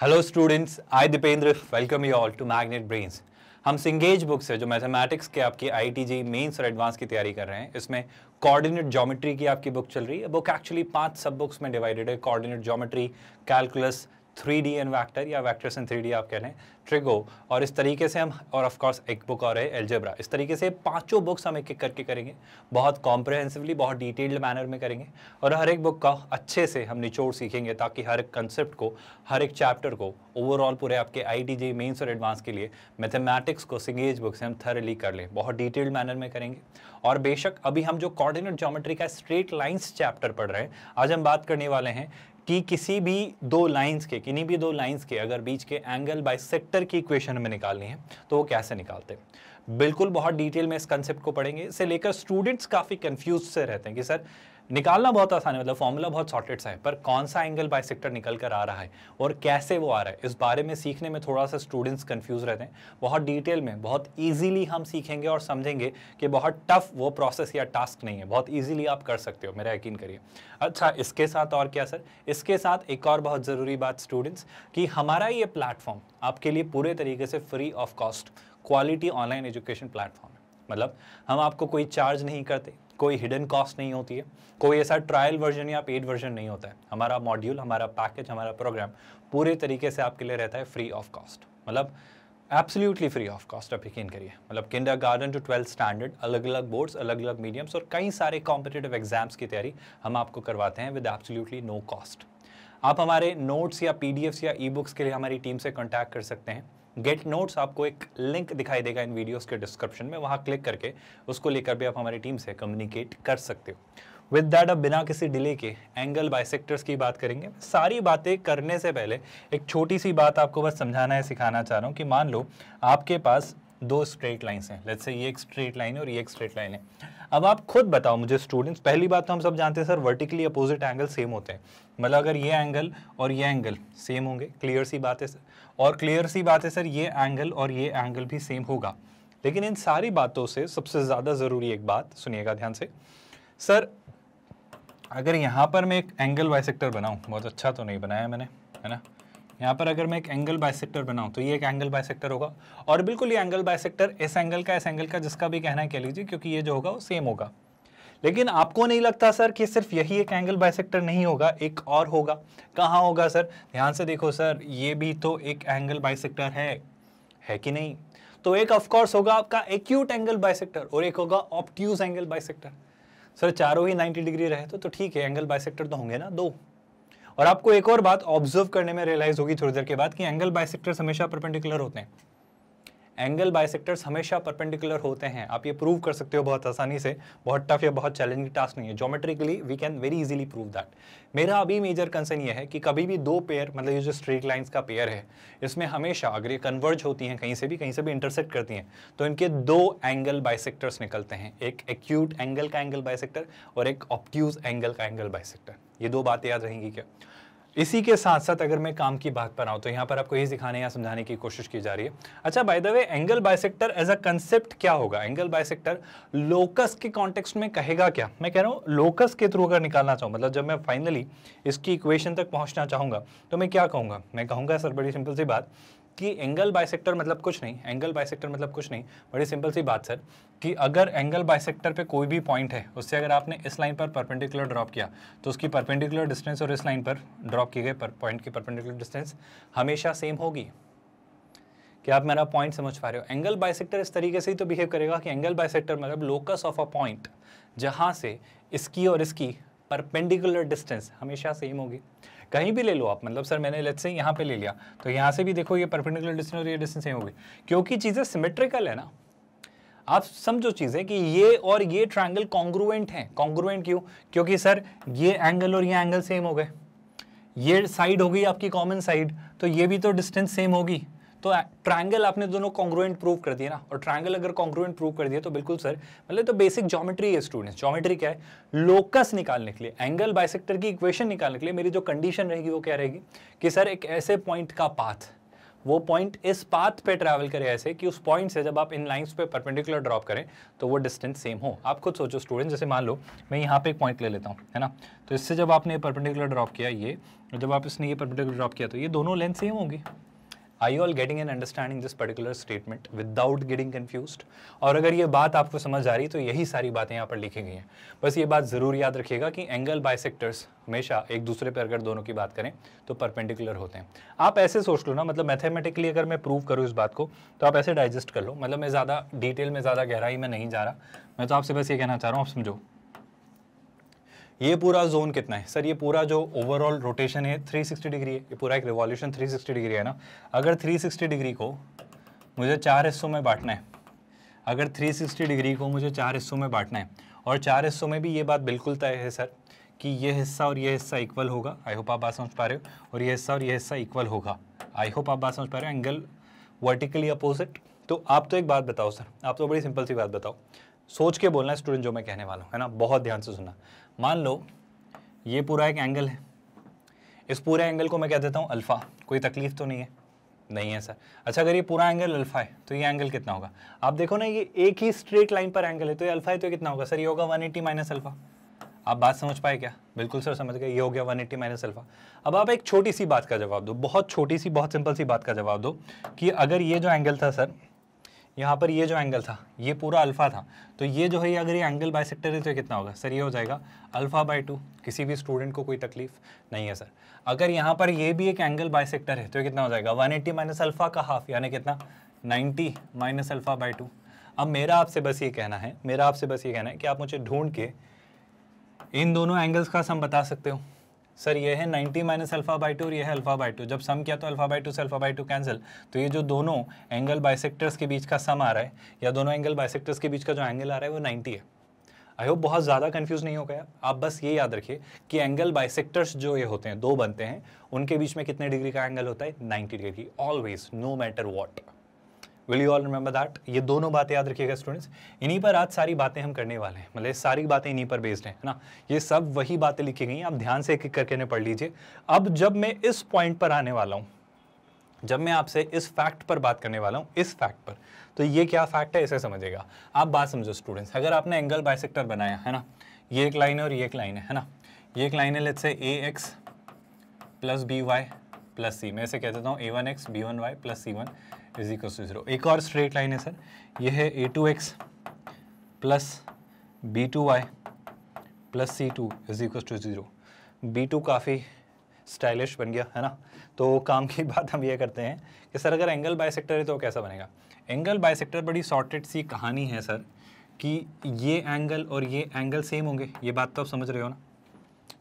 Hello students I Dipendra welcome you all to Magnet Brains हम Cengage book से जो mathematics के आपकी आई टी जी मेन्स और एडवांस की तैयारी कर रहे हैं इसमें कोऑर्डिनेट ज्योमेट्री की आपकी बुक चल रही है बुक एक्चुअली पांच सब बुक्स में डिवाइडेड है coordinate geometry calculus three D and vector या वैक्टर्स इन थ्री डी आप कह लें ट्रिगो और इस तरीके से हम और ऑफ कोर्स एक बुक और है एल्जेब्रा इस तरीके से पांचों बुक्स हम एक एक करके करेंगे बहुत कॉम्प्रहेंसिवली बहुत डिटेल्ड मैनर में करेंगे और हर एक बुक का अच्छे से हम निचोड़ सीखेंगे ताकि हर एक कंसेप्ट को हर एक चैप्टर को ओवरऑल पूरे आपके आई टी जी मेन्स और एडवांस के लिए मैथमेटिक्स को सिंगेज बुक से हम थरली कर लें बहुत डिटेल्ड मैनर में करेंगे और बेशक अभी हम जो कॉर्डिनेट जोमेट्री का स्ट्रेट लाइन्स चैप्टर पढ़ रहे हैं आज हम बात करने वाले हैं कि किसी भी दो लाइंस के किन्हीं भी दो लाइंस के अगर बीच के एंगल बाई सेक्टर की इक्वेशन में निकालनी है तो वो कैसे निकालते हैं बिल्कुल बहुत डिटेल में इस कंसेप्ट को पढ़ेंगे इसे लेकर स्टूडेंट्स काफ़ी कन्फ्यूज से रहते हैं कि सर निकालना बहुत आसान है मतलब फॉर्मूला बहुत शॉर्टेड सा है पर कौन सा एंगल सेक्टर निकल कर आ रहा है और कैसे वो आ रहा है इस बारे में सीखने में थोड़ा सा स्टूडेंट्स कंफ्यूज रहते हैं बहुत डिटेल में बहुत ईजिली हम सीखेंगे और समझेंगे कि बहुत टफ वो प्रोसेस या टास्क नहीं है बहुत ईजिली आप कर सकते हो मेरा यकीन करिए अच्छा इसके साथ और क्या सर इसके साथ एक और बहुत ज़रूरी बात स्टूडेंट्स कि हमारा ये प्लेटफॉर्म आपके लिए पूरे तरीके से free of cost quality online education platform मतलब हम आपको कोई चार्ज नहीं करते कोई हिडन कॉस्ट नहीं होती है कोई ऐसा ट्रायल वर्जन या पेड वर्जन नहीं होता है हमारा मॉड्यूल हमारा पैकेज हमारा प्रोग्राम पूरे तरीके से आपके लिए रहता है फ्री ऑफ कॉस्ट मतलब एब्सोल्यूटली फ्री ऑफ कॉस्ट आप यकीन करिए मतलब kindergarten to twelfth standard अलग अलग बोर्ड्स अलग अलग मीडियम्स और कई सारे कॉम्पिटेटिव एग्जाम्स की तैयारी हम आपको करवाते हैं विद एब्सोल्यूटली नो कॉस्ट आप हमारे नोट्स या पी या ई बुक्स के लिए हमारी टीम से कॉन्टैक्ट कर सकते हैं गेट नोट्स आपको एक लिंक दिखाई देगा इन वीडियोस के डिस्क्रिप्शन में वहाँ क्लिक करके उसको लेकर भी आप हमारी टीम से कम्युनिकेट कर सकते हो विद डैट अब बिना किसी डिले के एंगल बाइसेक्टर्स की बात करेंगे सारी बातें करने से पहले एक छोटी सी बात आपको बस समझाना है सिखाना चाह रहा हूँ कि मान लो आपके पास दो स्ट्रेट लाइन्स हैं लेट्स से ये एक स्ट्रेट लाइन है और ये एक स्ट्रेट लाइन है अब आप खुद बताओ मुझे स्टूडेंट्स पहली बात तो हम सब जानते हैं sir vertically opposite angle same होते हैं मतलब अगर ये एंगल और ये एंगल सेम होंगे क्लियर सी बात है सर और क्लियर सी बात है सर ये एंगल और ये एंगल भी सेम होगा लेकिन इन सारी बातों से सबसे ज़्यादा ज़रूरी एक बात सुनिएगा ध्यान से सर अगर यहाँ पर मैं एक एंगल वाई बनाऊँ बहुत अच्छा तो नहीं बनाया मैंने है ना यहाँ पर अगर मैं एक एंगल बायसेक्टर बनाऊँ तो ये एक एंगल बायसेक्टर होगा और बिल्कुल ये एंगल बायसेक्टर इस एंगल का इस एंगल का जिसका भी कहना है कह लीजिए क्योंकि ये जो होगा वो सेम होगा लेकिन आपको नहीं लगता सर कि सिर्फ यही एक एंगल बायसेक्टर नहीं होगा एक और होगा कहाँ होगा सर ध्यान से देखो सर ये भी तो एक एंगल बायसेक्टर है है कि नहीं तो एक ऑफकोर्स होगा आपका एक्यूट एंगल बायसेक्टर और एक होगा ऑप्ट्यूज एंगल बायसेक्टर सर चारों ही 90 डिग्री रहे तो तो ठीक है एंगल बायसेक्टर तो होंगे ना दो और आपको एक और बात ऑब्जर्व करने में रियलाइज होगी थोड़ी देर के बाद कि एंगल बायसेक्टर्स हमेशा परपेंडिकुलर होते हैं एंगल बायसेक्टर्स हमेशा परपेंडिकुलर होते हैं आप ये प्रूव कर सकते हो बहुत आसानी से बहुत टफ या बहुत चैलेंजिंग टास्क नहीं है geometrically we can very easily prove that मेरा अभी मेजर कंसर्न ये है कि कभी भी दो पेयर मतलब ये जो स्ट्रीट लाइंस का पेयर है इसमें हमेशा अगर ये कन्वर्ज होती हैं कहीं से भी कहीं से भी इंटरसेक्ट करती हैं तो इनके दो एंगल बाइसेक्टर्स निकलते हैं एक एक्यूट एंगल का एंगल बाइसेक्टर और एक ऑप्ट्यूज एंगल का एंगल बाइसेक्टर ये दो बातें याद रहेंगी क्या इसी के साथ साथ अगर मैं काम की बात पर आऊँ तो यहाँ पर आपको यही दिखाने या समझाने की कोशिश की जा रही है अच्छा by the way angle bisector as a concept क्या होगा एंगल बायसेक्टर लोकस के कॉन्टेक्स्ट में कहेगा क्या मैं कह रहा हूँ लोकस के थ्रू अगर निकालना चाहूँ मतलब जब मैं फाइनली इसकी इक्वेशन तक पहुँचना चाहूँगा तो मैं क्या कहूँगा मैं कहूँगा सर बड़ी सिंपल सी बात कि एंगल बाइसेक्टर मतलब कुछ नहीं एंगल बाइसेक्टर मतलब कुछ नहीं बड़ी सिंपल सी बात सर कि अगर एंगल बाइसेक्टर पे कोई भी पॉइंट है उससे अगर आपने इस लाइन पर परपेंडिकुलर ड्रॉप किया तो उसकी परपेंडिकुलर डिस्टेंस और इस लाइन पर ड्रॉप किए गए पॉइंट की परपेंडिकुलर डिस्टेंस हमेशा सेम होगी कि आप मेरा पॉइंट समझ पा रहे हो एंगल बाइसेक्टर इस तरीके से ही तो बिहेव करेगा कि एंगल बाइसेक्टर मतलब लोकस ऑफ अ पॉइंट जहाँ से इसकी और इसकी परपेंडिकुलर डिस्टेंस हमेशा सेम होगी कहीं भी ले लो आप मतलब सर मैंने लेट से यहाँ पे ले लिया तो यहाँ से भी देखो ये परपेंडिकुलर डिस्टेंस और ये डिस्टेंस सेम होगी क्योंकि चीज़ें सिमेट्रिकल है ना आप समझो चीज़ें कि ये और ये ट्राइंगल कॉन्ग्रुएंट हैं कॉन्ग्रुएंट क्यों क्योंकि सर ये एंगल और ये एंगल सेम हो गए ये साइड होगी आपकी कॉमन साइड तो ये भी तो डिस्टेंस सेम होगी तो ट्रायंगल आपने दोनों कॉन्ग्रुएंट प्रूव कर दिया ना और ट्रायंगल अगर कॉन्ग्रुएंट प्रूव कर दिया तो बिल्कुल सर मतलब तो बेसिक ज्योमेट्री है स्टूडेंट्स ज्योमेट्री क्या है लोकस निकालने के लिए एंगल बाइसेक्टर की इक्वेशन निकालने के लिए मेरी जो कंडीशन रहेगी वो क्या रहेगी कि सर एक ऐसे पॉइंट का पाथ वो पॉइंट इस पाथ पे ट्रैवल करे ऐसे कि उस पॉइंट से जब आप इन लाइंस पे परपेंडिकुलर ड्रॉप करें तो वो डिस्टेंस सेम हो आप खुद सोचो स्टूडेंट जैसे मान लो मैं यहाँ पे एक पॉइंट ले लेता हूँ है ना तो इससे जब आपने परपेंडिकुलर ड्रॉप किया ये जब आप इसने ये परपेंडिकुलर ड्रॉप किया तो ये दोनों लेंथ सेम होंगी I you all getting an understanding this particular statement without getting confuse और अगर ये बात आपको समझ आ रही तो यही सारी बातें यहाँ पर लिखी गई हैं बस ये बात ज़रूर याद रखिएगा कि एंगल बाइसेक्टर्स हमेशा एक दूसरे पर अगर दोनों की बात करें तो परपेंडिकुलर होते हैं आप ऐसे सोच लो ना मतलब मैथेमेटिकली अगर मैं प्रूव करूँ इस बात को तो आप ऐसे डाइजेस्ट कर लो मतलब मैं ज़्यादा डिटेल में ज़्यादा गहराई में नहीं जा रहा मैं तो आपसे बस ये कहना चाह रहा हूँ आप समझो ये पूरा जोन कितना है सर ये पूरा जो ओवरऑल रोटेशन है 360 डिग्री है ये पूरा एक रिवॉल्यूशन 360 डिग्री है ना अगर 360 डिग्री को मुझे चार हिस्सों में बांटना है अगर 360 डिग्री को मुझे चार हिस्सों में बांटना है और चार हिस्सों में भी ये बात बिल्कुल तय है सर कि ये हिस्सा और ये हिस्सा इक्वल होगा आई होप आप बात समझ पा रहे हो और ये हिस्सा और ये हिस्सा इक्वल होगा आई होप आप बात समझ पा रहे हो एंगल वर्टिकली अपोजिट तो आप तो एक बात बताओ सर आप तो बड़ी सिंपल सी बात बताओ सोच के बोलना है स्टूडेंट जो मैं कहने वाला हूँ है ना बहुत ध्यान से सुनना मान लो ये पूरा एक एंगल है इस पूरे एंगल को मैं कह देता हूँ अल्फ़ा कोई तकलीफ तो नहीं है नहीं है सर अच्छा अगर ये पूरा एंगल अल्फ़ा है तो ये एंगल कितना होगा आप देखो ना ये एक ही स्ट्रेट लाइन पर एंगल है तो ये अल्फ़ा है तो कितना होगा सर ये होगा वन एट्टी माइनस अल्फ़ा आप बात समझ पाए क्या बिल्कुल सर समझ गए ये हो गया वन एट्टी माइनस अल्फा अब आप एक छोटी सी बात का जवाब दो बहुत छोटी सी बहुत सिंपल सी बात का जवाब दो कि अगर ये जो एंगल था सर यहाँ पर ये जो एंगल था ये पूरा अल्फ़ा था तो ये जो है अगर ये एंगल सेक्टर है तो कितना होगा सर ये हो जाएगा अल्फ़ा बाई टू किसी भी स्टूडेंट को कोई तकलीफ नहीं है सर अगर यहाँ पर ये भी एक एंगल सेक्टर है तो ये कितना हो जाएगा वन एट्टी माइनस अल्फ़ा का हाफ यानी कितना ninety minus alpha by two अब मेरा आपसे बस ये कहना है मेरा आपसे बस ये कहना है कि आप मुझे ढूंढ के इन दोनों एंगल्स का सम बता सकते हो सर ये है ninety minus alpha by two और ये है अल्फा बाई टू जब सम किया तो अल्फा बाई टू से अल्फा बाई टू कैंसिल तो ये जो दोनों एंगल बाइसेक्टर्स के बीच का सम आ रहा है या दोनों एंगल बाइसेक्टर्स के बीच का जो एंगल आ रहा है वो नाइन्टी है आई होप बहुत ज़्यादा कन्फ्यूज़ नहीं हो गया आप बस ये याद रखिए कि एंगल बाइसेक्टर्स जो ये होते हैं दो बनते हैं उनके बीच में कितने डिग्री का एंगल होता है ninety degree always no matter what will you all remember that ये दोनों बातें याद रखिएगा स्टूडेंट्स इन्हीं पर आज सारी बातें हम करने वाले हैं मतलब सारी बातें इन्हीं पर बेस्ड हैं ना ये सब वही बातें लिखी गई हैं आप ध्यान से एक एक करके इन्हें पढ़ लीजिए अब जब मैं इस पॉइंट पर आने वाला हूँ जब मैं आपसे इस फैक्ट पर बात करने वाला हूँ इस फैक्ट पर तो ये क्या फैक्ट है इसे समझेगा आप बात समझो स्टूडेंट्स अगर आपने एंगल बाइसेक्टर बनाया है ना ये एक लाइन है और ये एक लाइन है है ना ये एक लाइन है let say A X plus B Y plus C मैं इसे कह देता हूँ A one X B one Y plus C one is to zero एक और स्ट्रेट लाइन है सर यह है ए two x plus B two Y plus C two is to zero B two काफ़ी स्टाइलिश बन गया है ना तो काम की बात हम ये करते हैं कि सर अगर एंगल सेक्टर है तो कैसा बनेगा एंगल सेक्टर बड़ी शॉर्टेड सी कहानी है सर कि ये एंगल और ये एंगल सेम होंगे ये बात तो आप समझ रहे हो ना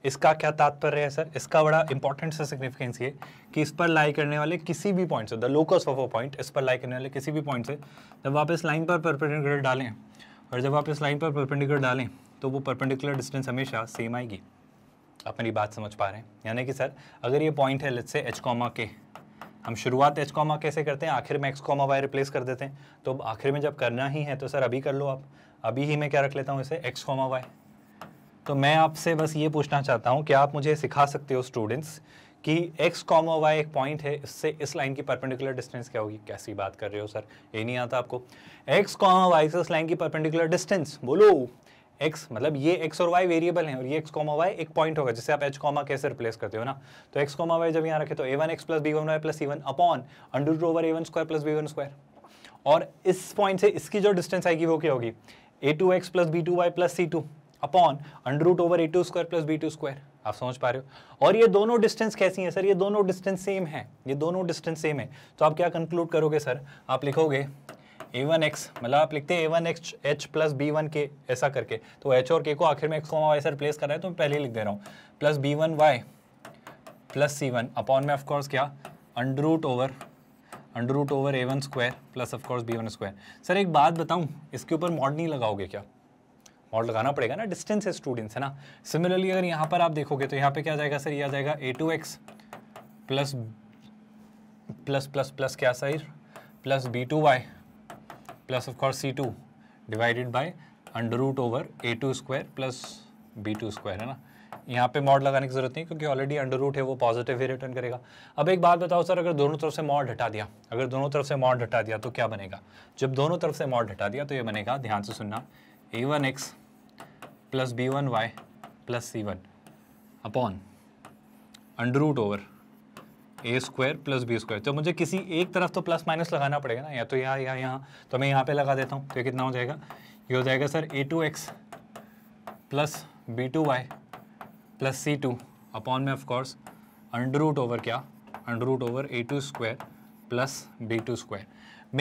इसका क्या तात्पर्य है सर इसका बड़ा इंपॉर्टेंट सा सिग्निफिकेंस ये कि इस पर लाई करने वाले किसी भी पॉइंट से the locus of a point इस पर लाई करने वाले किसी भी पॉइंट से जब आप इस लाइन पर परपेंडिकुलर डालें और जब आप इस लाइन पर परपेंडिकुलर डालें तो वो परपेंडिकुलर डिस्टेंस हमेशा सेम आएगी आप मेरी बात समझ पा रहे हैं यानी कि सर अगर ये पॉइंट है लेट्स से एच कॉमा के हम शुरुआत एच कॉमा कैसे करते हैं आखिर में एक्स कॉमा वाई रिप्लेस कर देते हैं तो आखिर में जब करना ही है तो सर अभी कर लो आप अभी ही मैं क्या रख लेता हूँ इसे एक्स कॉमा वाई तो मैं आपसे बस ये पूछना चाहता हूँ कि आप मुझे सिखा सकते हो स्टूडेंट्स कि x कॉमो वाई एक पॉइंट है इससे इस लाइन की परपेंडिकुलर डिस्टेंस क्या होगी कैसी बात कर रहे हो सर ये नहीं आता आपको x कॉमो वाई से इस लाइन की परपेंडिकुलर डिस्टेंस बोलो x मतलब ये x और y वेरिएबल हैं और ये x कॉमो वाई एक पॉइंट होगा जिसे आप h कॉमा कैसे रिप्लेस करते हो ना तो x कॉमा वाई जब यहाँ रखे तो ए one x plus B one Y plus सी वन अपॉन अंडर ओवर ए one square plus B one square और इस पॉइंट से इसकी जो डिस्टेंस आएगी वो क्या होगी A two x plus B two Y plus C two upon under root over A two square plus B two square आप समझ पा रहे हो और ये दोनों डिस्टेंस कैसी हैं सर ये दोनों डिस्टेंस सेम है ये दोनों डिस्टेंस सेम है तो आप क्या कंक्लूड करोगे सर आप लिखोगे ए वन एक्स मतलब आप लिखते हैं ए one X H plus B one के ऐसा करके तो एच और के को आखिर में X comma Y sir place कर रहा है तो मैं पहले ही लिख दे रहा हूँ plus B one Y plus सी वन अपॉन में ऑफकोर्स क्या under root over under root over ए one square plus of course B one square sir एक बात बताऊँ इसके ऊपर मॉड नहीं लगाओगे क्या मॉडल लगाना पड़ेगा ना डिस्टेंस है स्टूडेंट्स है ना सिमिलरली अगर यहाँ पर आप देखोगे तो यहाँ पे क्या जाएगा सर ये आ जाएगा A two x plus plus plus plus क्या sir plus B two Y plus of course C two divided by under root over A two square plus B two square है ना यहाँ पे मॉड लगाने की जरूरत नहीं क्योंकि ऑलरेडी अंडर रूट है वो पॉजिटिव ही रिटर्न करेगा अब एक बात बताओ सर अगर दोनों तरफ से मॉड हटा दिया अगर दोनों तरफ से मॉड हटा दिया तो क्या बनेगा जब दोनों तरफ से मॉड हटा दिया तो ये बनेगा ध्यान से सुनना A one x plus B one Y plus C one upon under root over A square plus B square तो मुझे किसी एक तरफ तो प्लस माइनस लगाना पड़ेगा ना या तो यहाँ या यहाँ तो मैं यहाँ पे लगा देता हूँ तो कितना हो जाएगा ये हो जाएगा sir A two x plus B two Y plus C two upon में ऑफकोर्स अंडर रूट ओवर क्या अंडर रूट ओवर ए two square plus B two square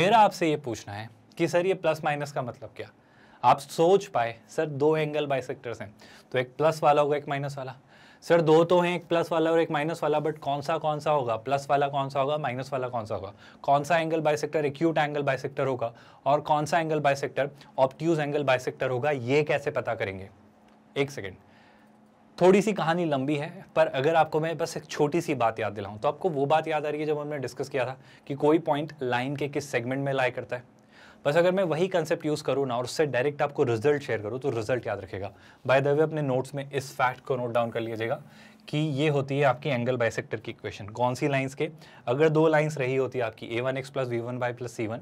मेरा आपसे ये पूछना है कि सर ये प्लस माइनस का मतलब क्या आप सोच पाए सर दो एंगल बाइसेक्टर्स हैं तो एक प्लस वाला होगा एक माइनस वाला सर दो तो हैं एक प्लस वाला और एक माइनस वाला बट कौन सा कौन सा होगा प्लस वाला कौन सा होगा माइनस वाला कौन सा होगा कौन सा angle bisector acute angle bisector होगा और कौन सा angle bisector obtuse angle bisector होगा ये कैसे पता करेंगे एक सेकेंड थोड़ी सी कहानी लंबी है पर अगर आपको मैं बस एक छोटी सी बात याद दिलाऊं तो आपको वो बात याद आ रही है जब हमने डिस्कस किया था कि कोई पॉइंट लाइन के किस सेगमेंट में लाई करता है बस अगर मैं वही कंसेप्ट यूज़ करूँ ना और उससे डायरेक्ट आपको रिजल्ट शेयर करूँ तो रिजल्ट याद रखेगा बाय द वे अपने नोट्स में इस फैक्ट को नोट डाउन कर लीजिएगा कि ये होती है आपकी एंगल सेक्टर की इक्वेशन कौन सी लाइन्स के अगर दो लाइन्स रही होती है आपकी A one x plus V one Y plus C one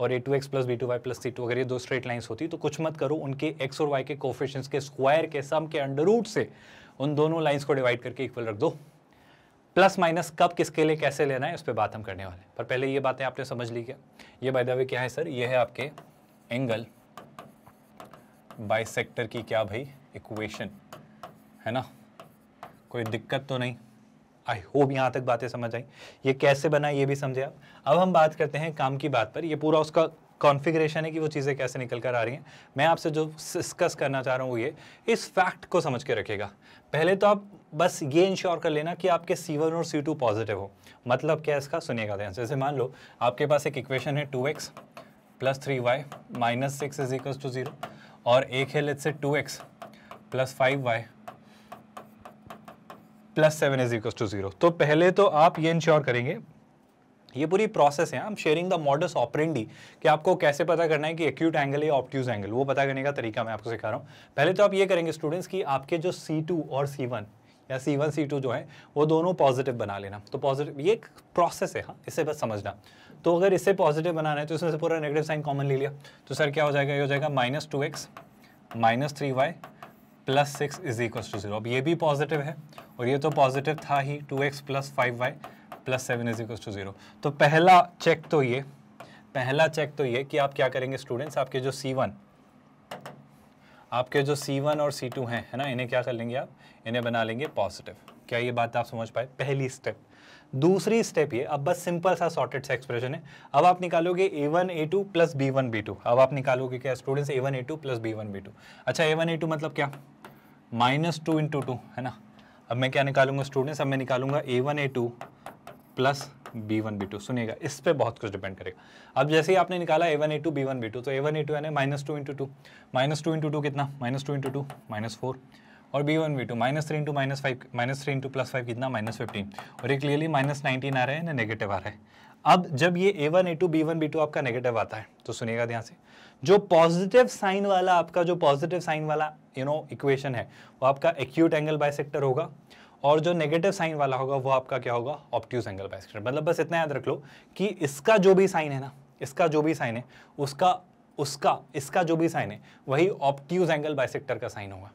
और A two x plus B two Y plus C two अगर ये दो स्ट्रेट लाइन्स होती तो कुछ मत करो उनके एक्स और वाई के कोफिशंस के स्क्वायर के सम के अंडर रूट से उन दोनों लाइन्स को डिवाइड करके इक्वल रख दो प्लस माइनस कब किसके लिए कैसे लेना है उस पर बात हम करने वाले हैं पर पहले ये बातें आपने समझ ली क्या ये बाय क्या है सर ये है आपके एंगल बाइसेक्टर की क्या भाई इक्वेशन है ना कोई दिक्कत तो नहीं आई होप यहाँ तक बातें समझ आई ये कैसे बना ये भी समझे आप अब हम बात करते हैं काम की बात पर ये पूरा उसका कॉन्फ़िगरेशन है कि वो चीज़ें कैसे निकल कर आ रही हैं मैं आपसे जो डिस्कस करना चाह रहा हूँ ये इस फैक्ट को समझ के रखेगा पहले तो आप बस ये इंश्योर कर लेना कि आपके सी वन और सी टू पॉजिटिव हो मतलब क्या इसका सुनिएगा ध्यान जैसे मान लो आपके पास एक इक्वेशन है two x plus three Y minus six is equal to zero और एक है let's say two x plus five Y plus seven is equal to zero तो पहले तो आप ये इंश्योर करेंगे ये पूरी प्रोसेस है हम शेयरिंग द मॉडर्स ऑपरेंडी कि आपको कैसे पता करना है कि एक्यूट एंगल या ऑप्ट्यूज एंगल वो पता करने का तरीका मैं आपको सिखा रहा हूँ पहले तो आप ये करेंगे स्टूडेंट्स कि आपके जो सी टू और सी वन या सी वन सी टू जो है वो दोनों पॉजिटिव बना लेना तो पॉजिटिव ये एक प्रोसेस है हाँ इसे बस समझना तो अगर इसे पॉजिटिव बनाना है तो इसमें से पूरा नेगेटिव साइन कॉमन ले लिया तो सर क्या हो जाएगा ये हो जाएगा minus two x minus three Y plus six is equal to zero अब ये भी पॉजिटिव है और ये तो पॉजिटिव था ही two x plus five Y plus seven is equal to zero तो पहला चेक तो ये पहला चेक तो ये कि आप क्या करेंगे स्टूडेंट्स आपके जो सी वन आपके जो सी वन और सी टू हैं है ना इन्हें क्या कर लेंगे आप इन्हें बना लेंगे पॉजिटिव क्या ये बात आप समझ पाए पहली स्टेप दूसरी स्टेप ये अब बस सिंपल सा सॉर्टेड सा एक्सप्रेशन है अब आप निकालोगे A one A two plus B one B two अब आप निकालोगे क्या students A one A two plus B one B two अच्छा ए वन ए टू मतलब क्या माइनस टू इंटू टू है ना अब मैं क्या निकालूंगा स्टूडेंट्स अब मैं निकालूंगा A one A two plus B one B two सुनिएगा इस पर बहुत कुछ डिपेंड करेगा अब जैसे ही आपने निकाला A one A two B one B two तो ए वन ए टू यानी minus two into two minus two into two कितना minus two into two minus four और B one B two minus three into minus five minus three into plus five कितना minus fifteen और ये clearly minus nineteen आ रहा है ना negative आ रहा है अब जब ये A one A two B one B two आपका नेगेटिव आता है तो सुनिएगा ध्यान से जो पॉजिटिव साइन वाला आपका जो पॉजिटिव साइन वाला यू नो इक्वेशन है वो आपका एक्यूट एंगल बायसेक्टर होगा और जो नेगेटिव साइन वाला होगा वो आपका क्या होगा ऑप्ट्यूज एंगल बाइसेक्टर मतलब बस इतना याद रख लो कि इसका जो भी साइन है ना इसका जो भी साइन है उसका उसका इसका जो भी साइन है वही ऑप्ट्यूज एंगल बाइसेक्टर का साइन होगा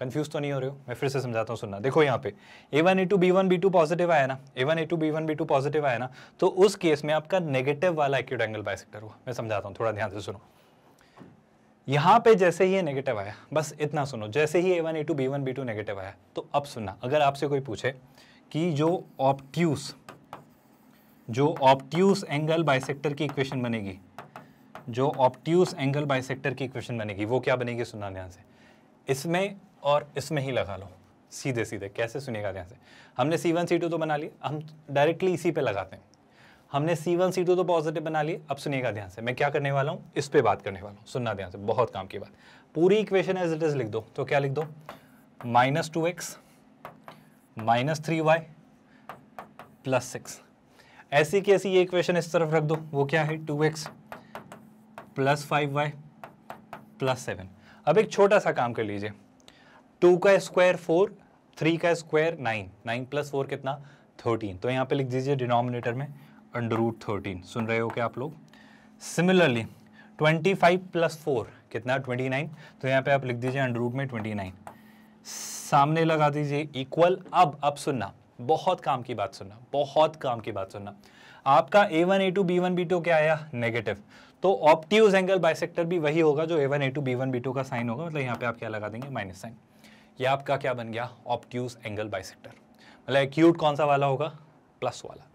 कंफ्यूज तो नहीं हो रहे हो मैं फिर से समझाता हूँ सुनना देखो यहाँ पे A one A two B one B two positive आया ना A one A two B one B two positive आया ना तो उस केस में आपका नेगेटिव वाला एक्यूट एंगल बाइसेक्टर हुआ मैं समझाता हूँ थोड़ा ध्यान से सुनो यहाँ पे जैसे ही ये नेगेटिव आया बस इतना सुनो जैसे ही A one A two B one B two negative आया तो अब सुनना अगर आपसे कोई पूछे कि जो ऑप्ट्यूस जो ऑप्ट्यूस एंगल बाइसेक्टर की इक्वेशन बनेगी जो ऑप्ट्यूस एंगल बाइसेक्टर की इक्वेशन बनेगी वो क्या बनेगी सुनना ध्यान से इसमें और इसमें ही लगा लो सीधे सीधे कैसे सुनेगा ध्यान से हमने सी वन सी टू तो बना लिया हम डायरेक्टली इसी पे लगाते हैं हमने सी वन सी टू तो पॉजिटिव बना लिए अब सुनिएगा ध्यान से मैं क्या करने वाला हूँ इस पर बात करने वाला हूँ सुनना ध्यान से बहुत काम की बात पूरी इक्वेशन एज इट इज़ लिख दो तो क्या लिख दो minus two x minus three Y plus six ऐसी की ऐसी ये इक्वेशन इस तरफ रख दो वो क्या है two x plus five Y plus seven अब एक छोटा सा काम कर लीजिए टू का स्क्वायर फोर थ्री का square nine nine plus four कितना थर्टीन तो यहाँ पे लिख दीजिए डिनोमिनेटर में अंडर रूट थर्टीन सुन रहे हो क्या आप लोग similarly twenty five plus four कितना ट्वेंटी नाइन तो यहाँ पे आप लिख दीजिए अंडर रूट में ट्वेंटी नाइन सामने लगा दीजिए इक्वल अब अब सुनना बहुत काम की बात सुनना बहुत काम की बात सुनना आपका ए वन ए two B one B two क्या आया नेगेटिव तो ऑप्टिव एंगल बाइसेक्टर भी वही होगा जो ए वन ए two B one B two का साइन होगा मतलब यहाँ पे आप क्या लगा देंगे माइनस साइन ये आपका क्या बन गया ऑप्ट्यूज एंगल बाइसेक्टर मतलब एक्यूट कौन सा वाला होगा प्लस वाला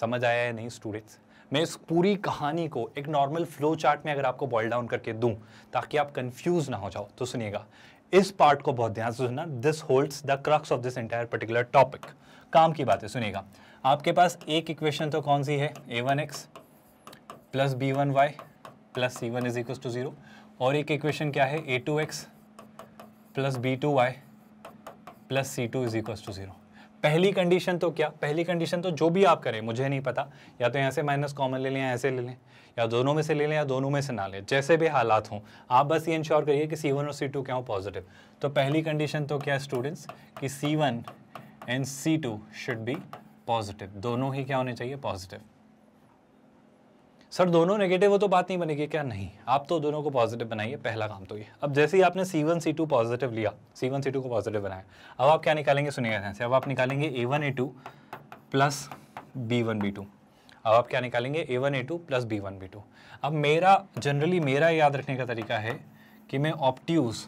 समझ आया है नहीं स्टूडेंट्स मैं इस पूरी कहानी को एक नॉर्मल फ्लो चार्ट में अगर आपको बॉइल डाउन करके दूं ताकि आप कंफ्यूज ना हो जाओ तो सुनिएगा इस पार्ट को बहुत ध्यान से सुनना this holds the crux of this entire particular topic काम की बात है सुनिएगा आपके पास एक इक्वेशन तो कौन सी है A one x plus B one Y plus C one is equal to zero और एक इक्वेशन क्या है ए two x plus B two Y plus C two is equal to zero पहली कंडीशन तो क्या पहली कंडीशन तो जो भी आप करें मुझे नहीं पता या तो यहाँ से माइनस कॉमन ले लें या ऐसे ले लें या दोनों में से ले लें या दोनों में से ना लें जैसे भी हालात हों आप बस ये इंश्योर करिए कि सी वन और सी टू क्या हो पॉजिटिव तो पहली कंडीशन तो क्या है स्टूडेंट्स कि C one and C two should be positive दोनों ही क्या होने चाहिए पॉजिटिव सर दोनों नेगेटिव हो तो बात नहीं बनेगी क्या नहीं आप तो दोनों को पॉजिटिव बनाइए पहला काम तो ये अब जैसे ही आपने C one C two positive लिया सी वन सी टू को पॉजिटिव बनाया अब आप क्या निकालेंगे सुनिएगा ध्यान से अब आप निकालेंगे A one A two plus B one B two अब आप क्या निकालेंगे A one A two plus B one B two अब मेरा जनरली मेरा याद रखने का तरीका है कि मैं ऑप्ट्यूज़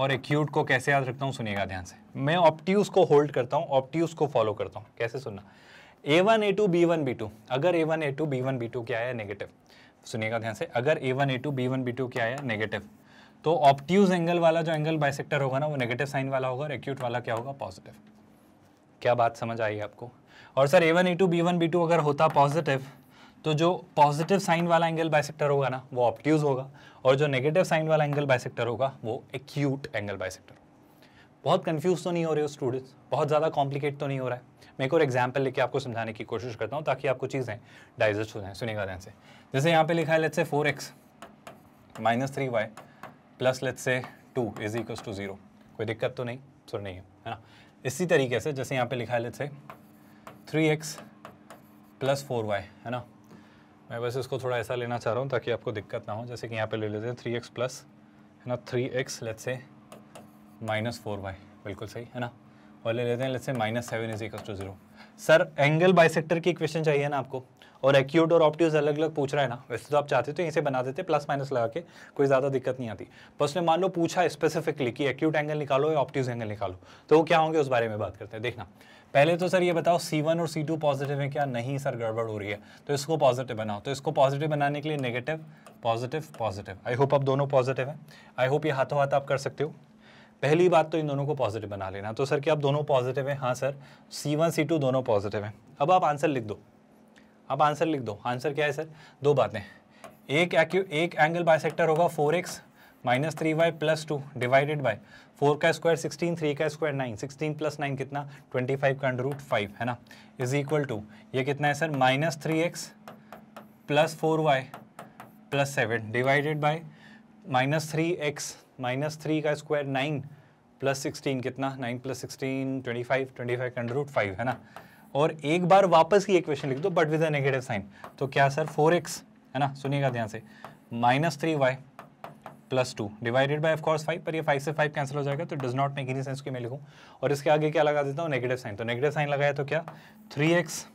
और एक्यूट को कैसे याद रखता हूँ सुनिएगा ध्यान से मैं ऑप्ट्यूज़ को होल्ड करता हूँ ऑप्ट्यूज़ को फॉलो करता हूँ कैसे सुनना A one A two B one B two अगर A one A two B one B two क्या आया नेगेटिव सुनिएगा ध्यान से अगर A one A two B one B two क्या आया नेगेटिव तो ऑप्ट्यूज एंगल वाला जो एंगल बाइसेक्टर होगा ना वो नेगेटिव साइन वाला होगा और एक्यूट वाला क्या होगा पॉजिटिव क्या बात समझ आई आपको और सर ए वन ए two B one B two अगर होता पॉजिटिव तो जो पॉजिटिव साइन वाला एंगल बाइसेक्टर होगा ना वो ऑप्ट्यूज होगा और जो नेगेटिव साइन वाला एंगल बाइसेक्टर होगा वो एक्यूट एंगल बाइसेक्टर होगा बहुत कंफ्यूज तो नहीं हो रहे हो स्टूडेंट्स बहुत ज़्यादा कॉम्प्लिकेट तो नहीं हो रहा है मैं एक और एग्जाम्पल लेके आपको समझाने की कोशिश करता हूँ ताकि आपको चीज़ें डाइजेस्ट हो जाए सुनेगा ध्यान से जैसे यहाँ पे लिखा है let's say four x minus three Y plus let's say two is equals to zero कोई दिक्कत तो नहीं सुन नहीं है है ना इसी तरीके से जैसे यहाँ पे लिखा है let's say three x plus four y है ना मैं बस इसको थोड़ा ऐसा लेना चाह रहा हूँ ताकि आपको दिक्कत ना हो जैसे कि यहाँ पर ले लेते हैं थ्री एक्स प्लस है ना three x let's say minus four y बिल्कुल सही है ना और ले लेते हैं let's say minus seven is equal to zero sir angle bisector की इक्वेशन चाहिए ना आपको और एक्यूट और ऑप्टिव अलग अलग पूछ रहा है ना वैसे तो आप चाहते तो यहीं से बना देते प्लस माइनस लगा के कोई ज़्यादा दिक्कत नहीं आती पर उसने मान लो पूछा स्पेसिफिकली कि एक्यूट एंगल निकालो या ऑप्टिव एंगल निकालो तो वो क्या होंगे उस बारे में बात करते हैं देखना पहले तो सर ये बताओ C1 और C2 पॉजिटिव है क्या नहीं सर गड़बड़ हो रही है तो इसको पॉजिटिव बनाओ तो इसको पॉजिटिव बनाने के लिए negative positive positive I hope आप दोनों पॉजिटिव हैं आई होप ये हाथों हाथ आप कर सकते हो पहली बात तो इन दोनों को पॉजिटिव बना लेना तो सर क्या आप दोनों पॉजिटिव हैं हाँ sir C one C two दोनों पॉजिटिव हैं अब आप आंसर लिख दो आप आंसर लिख दो आंसर क्या है सर दो बातें एक एक्यू एक एंगल बायसेक्टर होगा four x minus three Y plus two divided by four का स्क्वायर सिक्सटीन थ्री का square nine sixteen plus nine कितना ट्वेंटी फाइव का अंडर रूट फाइव है ना इज इक्वल टू ये कितना है sir minus three x plus four y plus seven divided by minus three x minus three का square nine plus sixteen कितना nine plus sixteen twenty five twenty five under root five है ना और एक बार वापस की इक्वेशन लिख दो बट विद नेगेटिव साइन तो क्या सर फोर एक्स है ना सुनिएगा ध्यान से minus three Y plus two divided by of course five पर ये फाइव से फाइव कैंसिल हो जाएगा तो does not make any sense कि मैं लिखूँ और इसके आगे क्या लगा देता हूँ नेगेटिव साइन तो नेगेटिव साइन लगाया तो क्या three x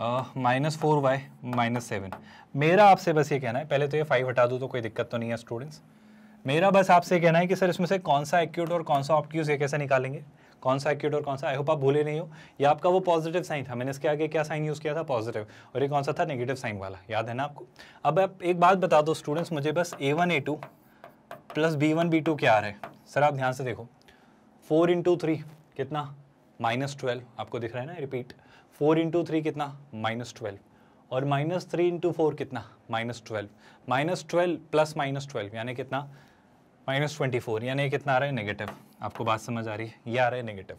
minus four y minus seven मेरा आपसे बस ये कहना है पहले तो ये फाइव हटा दूँ तो कोई दिक्कत तो नहीं है स्टूडेंट्स मेरा बस आपसे कहना है कि सर इसमें से कौन सा एक्यूट और कौन सा ऑप्टिक्यूज ये कैसे निकालेंगे कौन सा एक्यूट और कौन सा आई होप आप भूले नहीं हो ये आपका वो पॉजिटिव साइन था मैंने इसके आगे क्या साइन यूज़ किया था पॉजिटिव और ये कौन सा था नेगेटिव साइन वाला याद है ना आपको अब आप एक बात बता दो स्टूडेंट्स मुझे बस A one A two plus B one B two क्या आ रहा है सर आप ध्यान से देखो फोर इंटू थ्री कितना माइनस ट्वेल्व आपको दिख रहा है ना रिपीट फोर इंटू थ्री कितना माइनस ट्वेल्व और माइनस थ्री इंटू फोर कितना minus twelve minus twelve plus minus twelve यानी कितना माइनस ट्वेंटी फोर यानी कितना आ रहा है नेगेटिव आपको बात समझ आ रही है ये आ रहा है नेगेटिव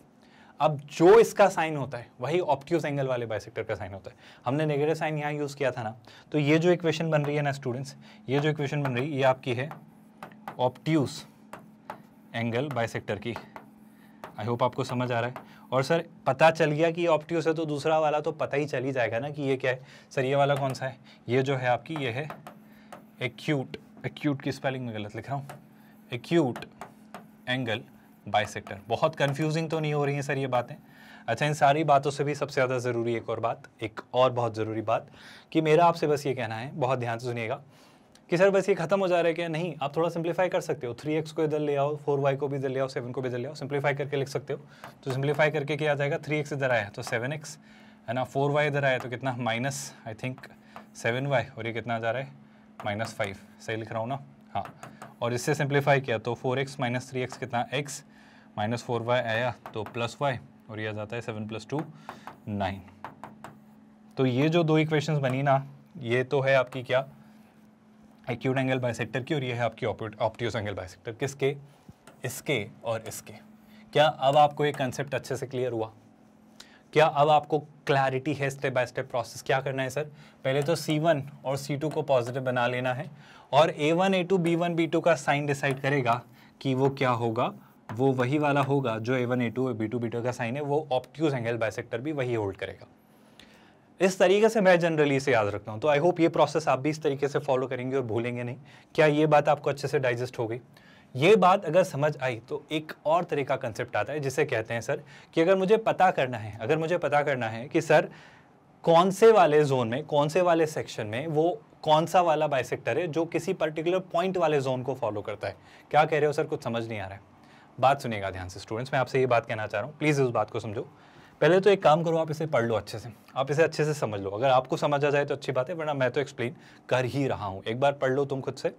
अब जो इसका साइन होता है वही ऑप्टिक्स एंगल वाले बाइसेक्टर का साइन होता है हमने नेगेटिव साइन यहाँ यूज़ किया था ना तो ये जो इक्वेशन बन रही है ना स्टूडेंट्स ये जो इक्वेशन बन रही है ये आपकी है ऑप्टिक्स एंगल बाइसेक्टर की आई होप आपको समझ आ रहा है और सर पता चल गया कि ये है तो दूसरा वाला तो पता ही चल ही जाएगा ना कि ये क्या है सर ये वाला कौन सा है ये जो है आपकी ये है एक्यूट एक्यूट की स्पेलिंग में गलत लिख रहा हूँ एक्यूट एंगल बाइसेक्टर बहुत कंफ्यूजिंग तो नहीं हो रही हैं सर ये बातें अच्छा इन सारी बातों से भी सबसे ज़्यादा ज़रूरी एक और बात एक और बहुत ज़रूरी बात कि मेरा आपसे बस ये कहना है बहुत ध्यान से सुनिएगा कि सर बस ये खत्म हो जा रहा है क्या नहीं आप थोड़ा सिंप्लीफाई कर सकते हो थ्री एक्स को इधर ले आओ फोर वाई को भी इधर ले आओ सेवन को भी इधर ले आओ सिंप्लीफाई करके लिख सकते हो तो सिंप्लीफाई करके क्या आ जाएगा थ्री एक्स इधर आया तो सेवन एक्स है ना फोर वाई इधर आया तो कितना minus I think seven y और ये कितना आ जा रहा है माइनस फाइव सही लिख रहा हूँ ना हाँ और इससे सिंप्लीफाई किया तो four x minus three x कितना एक्स माइनस फोर वाई आया तो प्लस वाई और यह आ जाता है सेवन प्लस टू नाइन तो ये जो दो इक्वेशंस बनी ना ये तो है आपकी क्या एक्यूट एंगल सेक्टर की और ये है आपकी ऑप्टियोस एंगल बायसेक्टर किसके इसके और इसके क्या अब आपको ये कंसेप्ट अच्छे से क्लियर हुआ क्या अब आपको क्लैरिटी है स्टेप बाय स्टेप प्रोसेस क्या करना है सर पहले तो C1 और C2 को पॉजिटिव बना लेना है और A1, A2, B1, B2 का साइन डिसाइड करेगा कि वो क्या होगा वो वही वाला होगा जो A1, A2, B2, B2 का साइन है वो ऑप्ट्यूज एंगल बायसेक्टर भी वही होल्ड करेगा इस तरीके से मैं जनरली इसे याद रखता हूँ तो आई होप ये प्रोसेस आप भी इस तरीके से फॉलो करेंगे और भूलेंगे नहीं क्या ये बात आपको अच्छे से डाइजेस्ट हो गई ये बात अगर समझ आई तो एक और तरह का कंसेप्ट आता है जिसे कहते हैं सर कि अगर मुझे पता करना है अगर मुझे पता करना है कि सर कौन से वाले जोन में कौन से वाले सेक्शन में वो कौन सा वाला बाइसेक्टर है जो किसी पर्टिकुलर पॉइंट वाले जोन को फॉलो करता है क्या कह रहे हो सर कुछ समझ नहीं आ रहा है बात सुनिएगा ध्यान से स्टूडेंट्स मैं आपसे ये बात कहना चाह रहा हूँ प्लीज़ उस बात को समझो पहले तो एक काम करो आप इसे पढ़ लो अच्छे से आप इसे अच्छे से समझ लो अगर आपको समझ आ जाए तो अच्छी बात है वरना मैं तो एक्सप्लेन कर ही रहा हूँ एक बार पढ़ लो तुम खुद से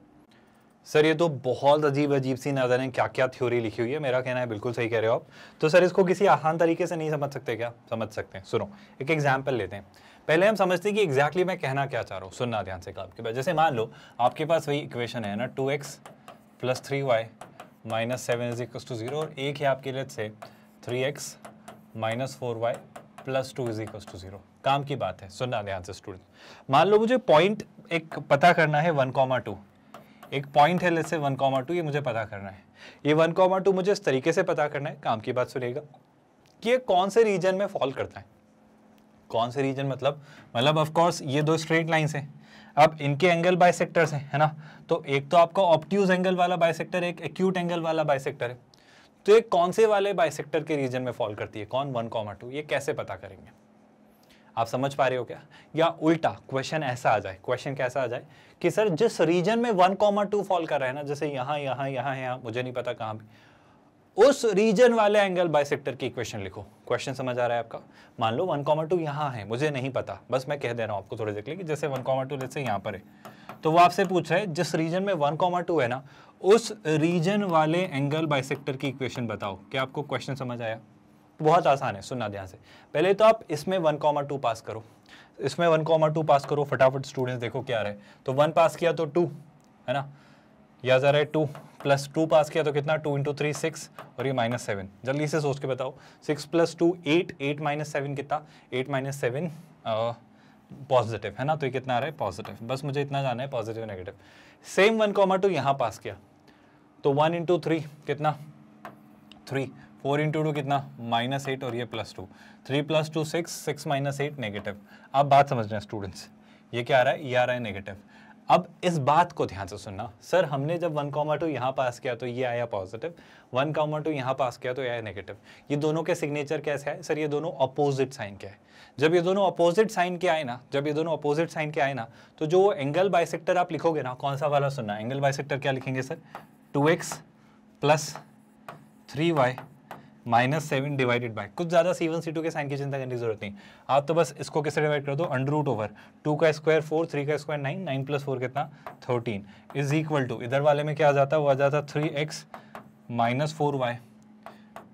सर ये तो बहुत अजीब अजीब सी नज़र है क्या क्या थ्योरी लिखी हुई है मेरा कहना है बिल्कुल सही कह रहे हो आप तो सर इसको किसी आसान तरीके से नहीं समझ सकते क्या समझ सकते हैं सुनो एक एग्जाम्पल लेते हैं पहले हम समझते हैं कि एग्जैक्टली exactly मैं कहना क्या चाह रहा हूँ सुनना ध्यान से आपके पास जैसे मान लो आपके पास वही इक्वेशन है ना two x plus three Y minus seven is equal to zero और एक है आपके लिए say three x minus four y plus two is equal to zero काम की बात है सुनना ध्यान से स्टूडेंट मान लो मुझे पॉइंट एक पता करना है वन कॉमा टू एक पॉइंट है जैसे वन कॉमा टू ये मुझे पता करना है ये वन कॉमा टू मुझे इस तरीके से पता करना है काम की बात सुनेगा कि ये कौन से रीजन में फॉल करता है कौन से रीजन मतलब मतलब ऑफकोर्स ये दो स्ट्रेट लाइन्स हैं अब इनके एंगल बायसेक्टर्स हैं है ना तो एक तो आपका ऑप्ट्यूज एंगल वाला बायसेक्टर एक एक्यूट एंगल वाला बायसेक्टर है तो ये कौन से वाले बायसेक्टर के रीजन में फॉल करती है कौन वन कॉमा टू ये कैसे पता करेंगे आप समझ पा रहे हो क्या या उल्टा क्वेश्चन ऐसा आ जाए क्वेश्चन कैसा आ जाए कि सर जिस रीजन में वन कॉमा टू फॉल कर रहा है ना जैसे यहाँ यहाँ यहाँ यहाँ मुझे नहीं पता कहां भी उस रीजन वाले एंगल बाइसेक्टर की इक्वेशन लिखो क्वेश्चन समझ आ रहा है आपका मान लो वन कॉमा टू यहां है मुझे नहीं पता बस मैं कह दे रहा हूं आपको थोड़ी देख लेकिन जैसे वन कॉमा टू जैसे यहां पर है तो वो आपसे पूछ रहे हैं जिस रीजन में वन कॉमा टू है ना उस रीजन वाले एंगल बाइसेक्टर की इक्वेशन बताओ क्या आपको क्वेश्चन समझ आया बहुत आसान है सुनना ध्यान से पहले तो आप इसमें वन कॉमर टू पास करो इसमें वन कॉमर टू पास करो फटाफट स्टूडेंट्स देखो क्या रहे तो वन पास किया तो टू है ना या जा रहा है टू प्लस टू पास किया तो कितना टू इंटू थ्री सिक्स और ये माइनस सेवन जल्दी से सोच के बताओ six plus two eight eight minus seven कितना एट माइनस सेवन पॉजिटिव है ना तो ये कितना आ रहा है पॉजिटिव बस मुझे इतना जाना है positive negative same one comma two यहाँ पास किया तो वन इंटू थ्री कितना थ्री फोर इंटू टू कितना माइनस एट और ये plus two three plus two six six minus eight negative अब बात समझ रहे हैं स्टूडेंट्स ये क्या आ रहा है ये आ रहा है नेगेटिव अब इस बात को ध्यान से सुनना सर हमने जब वन कॉमा टू यहाँ पास किया तो ये आया पॉजिटिव वन कॉमा टू यहाँ पास किया तो ये आया नेगेटिव ये दोनों के सिग्नेचर कैसे है सर ये दोनों अपोजिट साइन के हैं जब ये दोनों अपोजिट साइन के आए ना जब ये दोनों अपोजिट साइन के आए ना तो जो एंगल बाइसेक्टर आप लिखोगे ना कौन सा वाला सुनना एंगल बाइसेक्टर क्या लिखेंगे sir two x plus three Y minus seven divided by कुछ ज़्यादा सी वन सी टू के साइन की चिंता करने की जरूरत नहीं आप तो बस इसको कैसे डिवाइड कर दो अंडर रूट ओवर टू का स्क्वायर फोर थ्री का square nine nine plus four कितना थर्टीन इज इक्वल टू इधर वाले में क्या आ जाता है वो आ जाता three x minus four y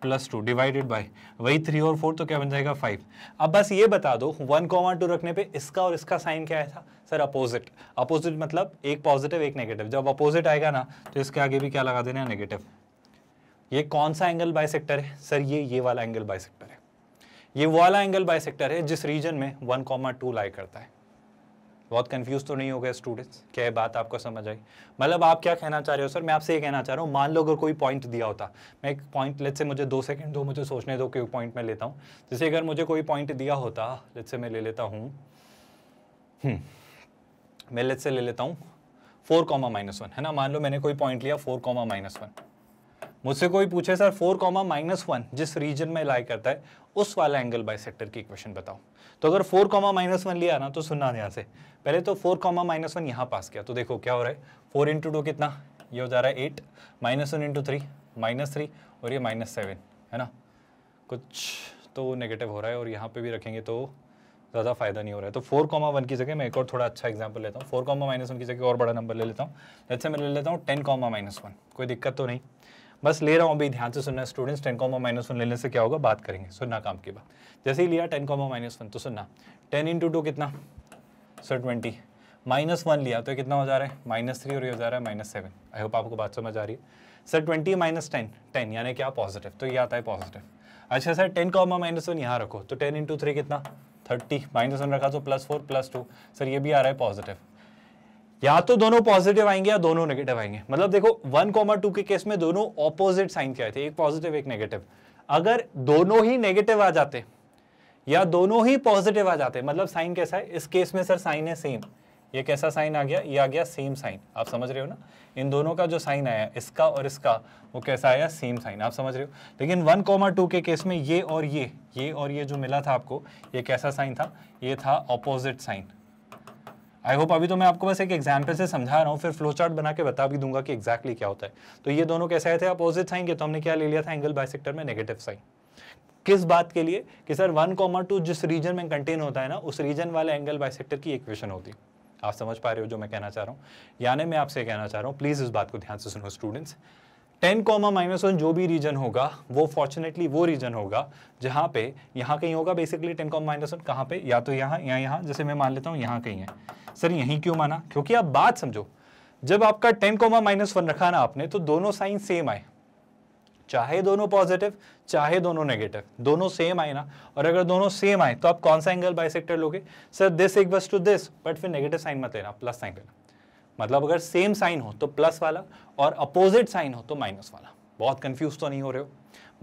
plus two divided by वही थ्री और फोर तो क्या बन जाएगा फाइव अब बस ये बता दो वन कॉमा टू रखने पे इसका और इसका साइन क्या था सर अपोजिट अपोजिट मतलब एक पॉजिटिव एक नेगेटिव जब अपोजिट आएगा ना तो इसके आगे भी क्या लगा देना है नेगेटिव ये कौन सा एंगल बाय सेक्टर है सर ये ये वाला एंगल सेक्टर है ये वाला एंगल बाय सेक्टर है जिस रीजन में वन कॉमा टू लाई करता है बहुत कंफ्यूज तो नहीं हो गया स्टूडेंट्स क्या है बात आपको समझ आई मतलब आप क्या कहना चाह रहे हो सर मैं आपसे ये कहना चाह रहा हूँ मान लो अगर कोई पॉइंट दिया होता मैं एक पॉइंट लेट से मुझे दो सेकंड दो मुझे सोचने दो कि पॉइंट मैं लेता हूँ जैसे अगर मुझे कोई पॉइंट दिया होता लेट से मैं ले लेता हूँ हम्म, मैं लेट से ले लेता हूँ फोर कॉमा माइनस वन है ना मान लो मैंने कोई पॉइंट लिया फोर कॉमा माइनस वन मुझसे कोई पूछे sir four comma minus one जिस रीजन में लाई करता है उस वाला एंगल बाई की इक्वेशन बताओ तो अगर फोर कॉमा माइनस वन लिया ना तो सुनना ध्यान से पहले तो फोर कॉमा माइनस वन यहाँ पास किया तो देखो क्या हो रहा है फोर इंटू टू कितना ये हो जा रहा है eight minus one into three minus three और ये माइनस सेवन है ना कुछ तो नेगेटिव हो रहा है और यहाँ पर भी रखेंगे तो ज़्यादा फायदा नहीं हो रहा है तो फोर कॉमा वन की जगह मैं एक और थोड़ा अच्छा एग्जाम्पल लेता हूँ फोर कॉमा माइनस वन की जगह और बड़ा नंबर ले लेता हूँ जैसे मैं ले लेता हूँ टेन कॉमा माइनस वन कोई दिक्कत तो नहीं बस ले रहा हूँ अभी ध्यान से सुनना students ten comma minus one लेने से क्या होगा बात करेंगे सुनना काम की बात जैसे ही लिया टेन कॉमा माइनस वन तो सुनना टेन इंटू टू कितना सर ट्वेंटी माइनस वन लिया तो कितना हो जा रहा है माइनस थ्री और ये हो जा रहा है माइनस सेवन आई होप आपको बात समझ आ रही है sir twenty minus ten ten यानी क्या पॉजिटिव तो ये आता है पॉजिटिव अच्छा sir ten comma minus one यहाँ रखो तो टेन इंटू थ्री कितना थर्टी माइनस वन रखा तो plus four plus two sir ये भी आ रहा है पॉजिटिव या तो दोनों पॉजिटिव आएंगे या दोनों नेगेटिव आएंगे मतलब देखो वन कॉमर टू के केस में दोनों ऑपोजिट साइन के आए थे एक पॉजिटिव एक नेगेटिव अगर दोनों ही नेगेटिव आ जाते या दोनों ही पॉजिटिव आ जाते मतलब साइन कैसा है इस केस में सर साइन है सेम ये कैसा साइन आ गया ये आ गया सेम साइन आप समझ रहे हो ना इन दोनों का जो साइन आया इसका और इसका वो कैसा आया सेम साइन आप समझ रहे हो लेकिन वन कॉमा टू के केस में ये और ये ये और ये जो मिला था आपको ये कैसा साइन था ये था ऑपोजिट साइन आई होप अभी तो मैं आपको बस एक एग्जाम्पल से समझा रहा हूँ फिर फ्लो चार्ट बना के बता भी दूंगा कि एक्जैक्टली क्या होता है तो ये दोनों कैसे आए थे अपोजिट साइन के तो हमने क्या ले लिया था एंगल बाइसेक्टर में नेगेटिव साइन किस बात के लिए कि सर वन कॉमर टू जिस रीजन में कंटेन होता है ना उस रीजन वाले एंगल सेक्टर की इक्वेशन होती आप समझ पा रहे हो जो मैं कहना चाह रहा हूँ यानी मैं आपसे कहना चाह रहा हूँ प्लीज़ इस बात को ध्यान से सुनो students ten comma minus one जो भी रीजन होगा वो फॉर्चुनेटली वो रीजन होगा जहाँ पे यहाँ कहीं होगा basically ten comma minus one कहाँ पे या तो यहाँ या यहाँ जैसे मैं मान लेता हूँ यहाँ कहीं है सर यहीं क्यों माना क्योंकि आप बात समझो जब आपका टेन कॉमा माइनस वन रखा ना आपने तो दोनों साइन सेम आए चाहे दोनों पॉजिटिव चाहे दोनों नेगेटिव दोनों सेम आए ना और अगर दोनों सेम आए तो आप कौन सा एंगल बाइसेक्टर लोगे सर दिस एक टू दिस बट फिर नेगेटिव साइन मत लेना प्लस साइन लेना मतलब अगर सेम साइन हो तो प्लस वाला और अपोजिट साइन हो तो माइनस वाला बहुत कंफ्यूज तो नहीं हो रहे हो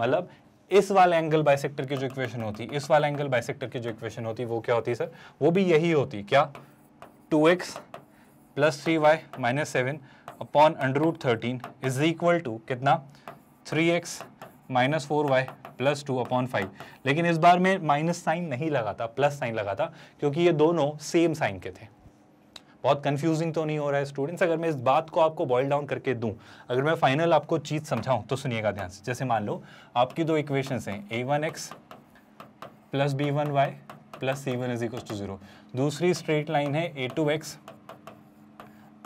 मतलब इस वाले एंगल बाइसेक्टर की जो इक्वेशन होती इस वाले एंगल बाइसेक्टर की जो इक्वेशन होती वो क्या होती सर वो भी यही होती क्या two x plus three Y minus seven upon under root thirteen is equal to कितना three x minus four y plus two upon five लेकिन इस बार मैं माइनस साइन नहीं लगा था प्लस साइन लगा था क्योंकि ये दोनों सेम साइन के थे बहुत कंफ्यूजिंग तो नहीं हो रहा है स्टूडेंट्स अगर मैं इस बात को आपको बॉयल डाउन करके दूं अगर मैं फाइनल आपको चीज़ समझाऊं तो सुनिएगा ध्यान से जैसे मान लो आपकी दो इक्वेशन हैं ए one x plus B one Y plus C one is equal to zero दूसरी स्ट्रेट लाइन है ए two x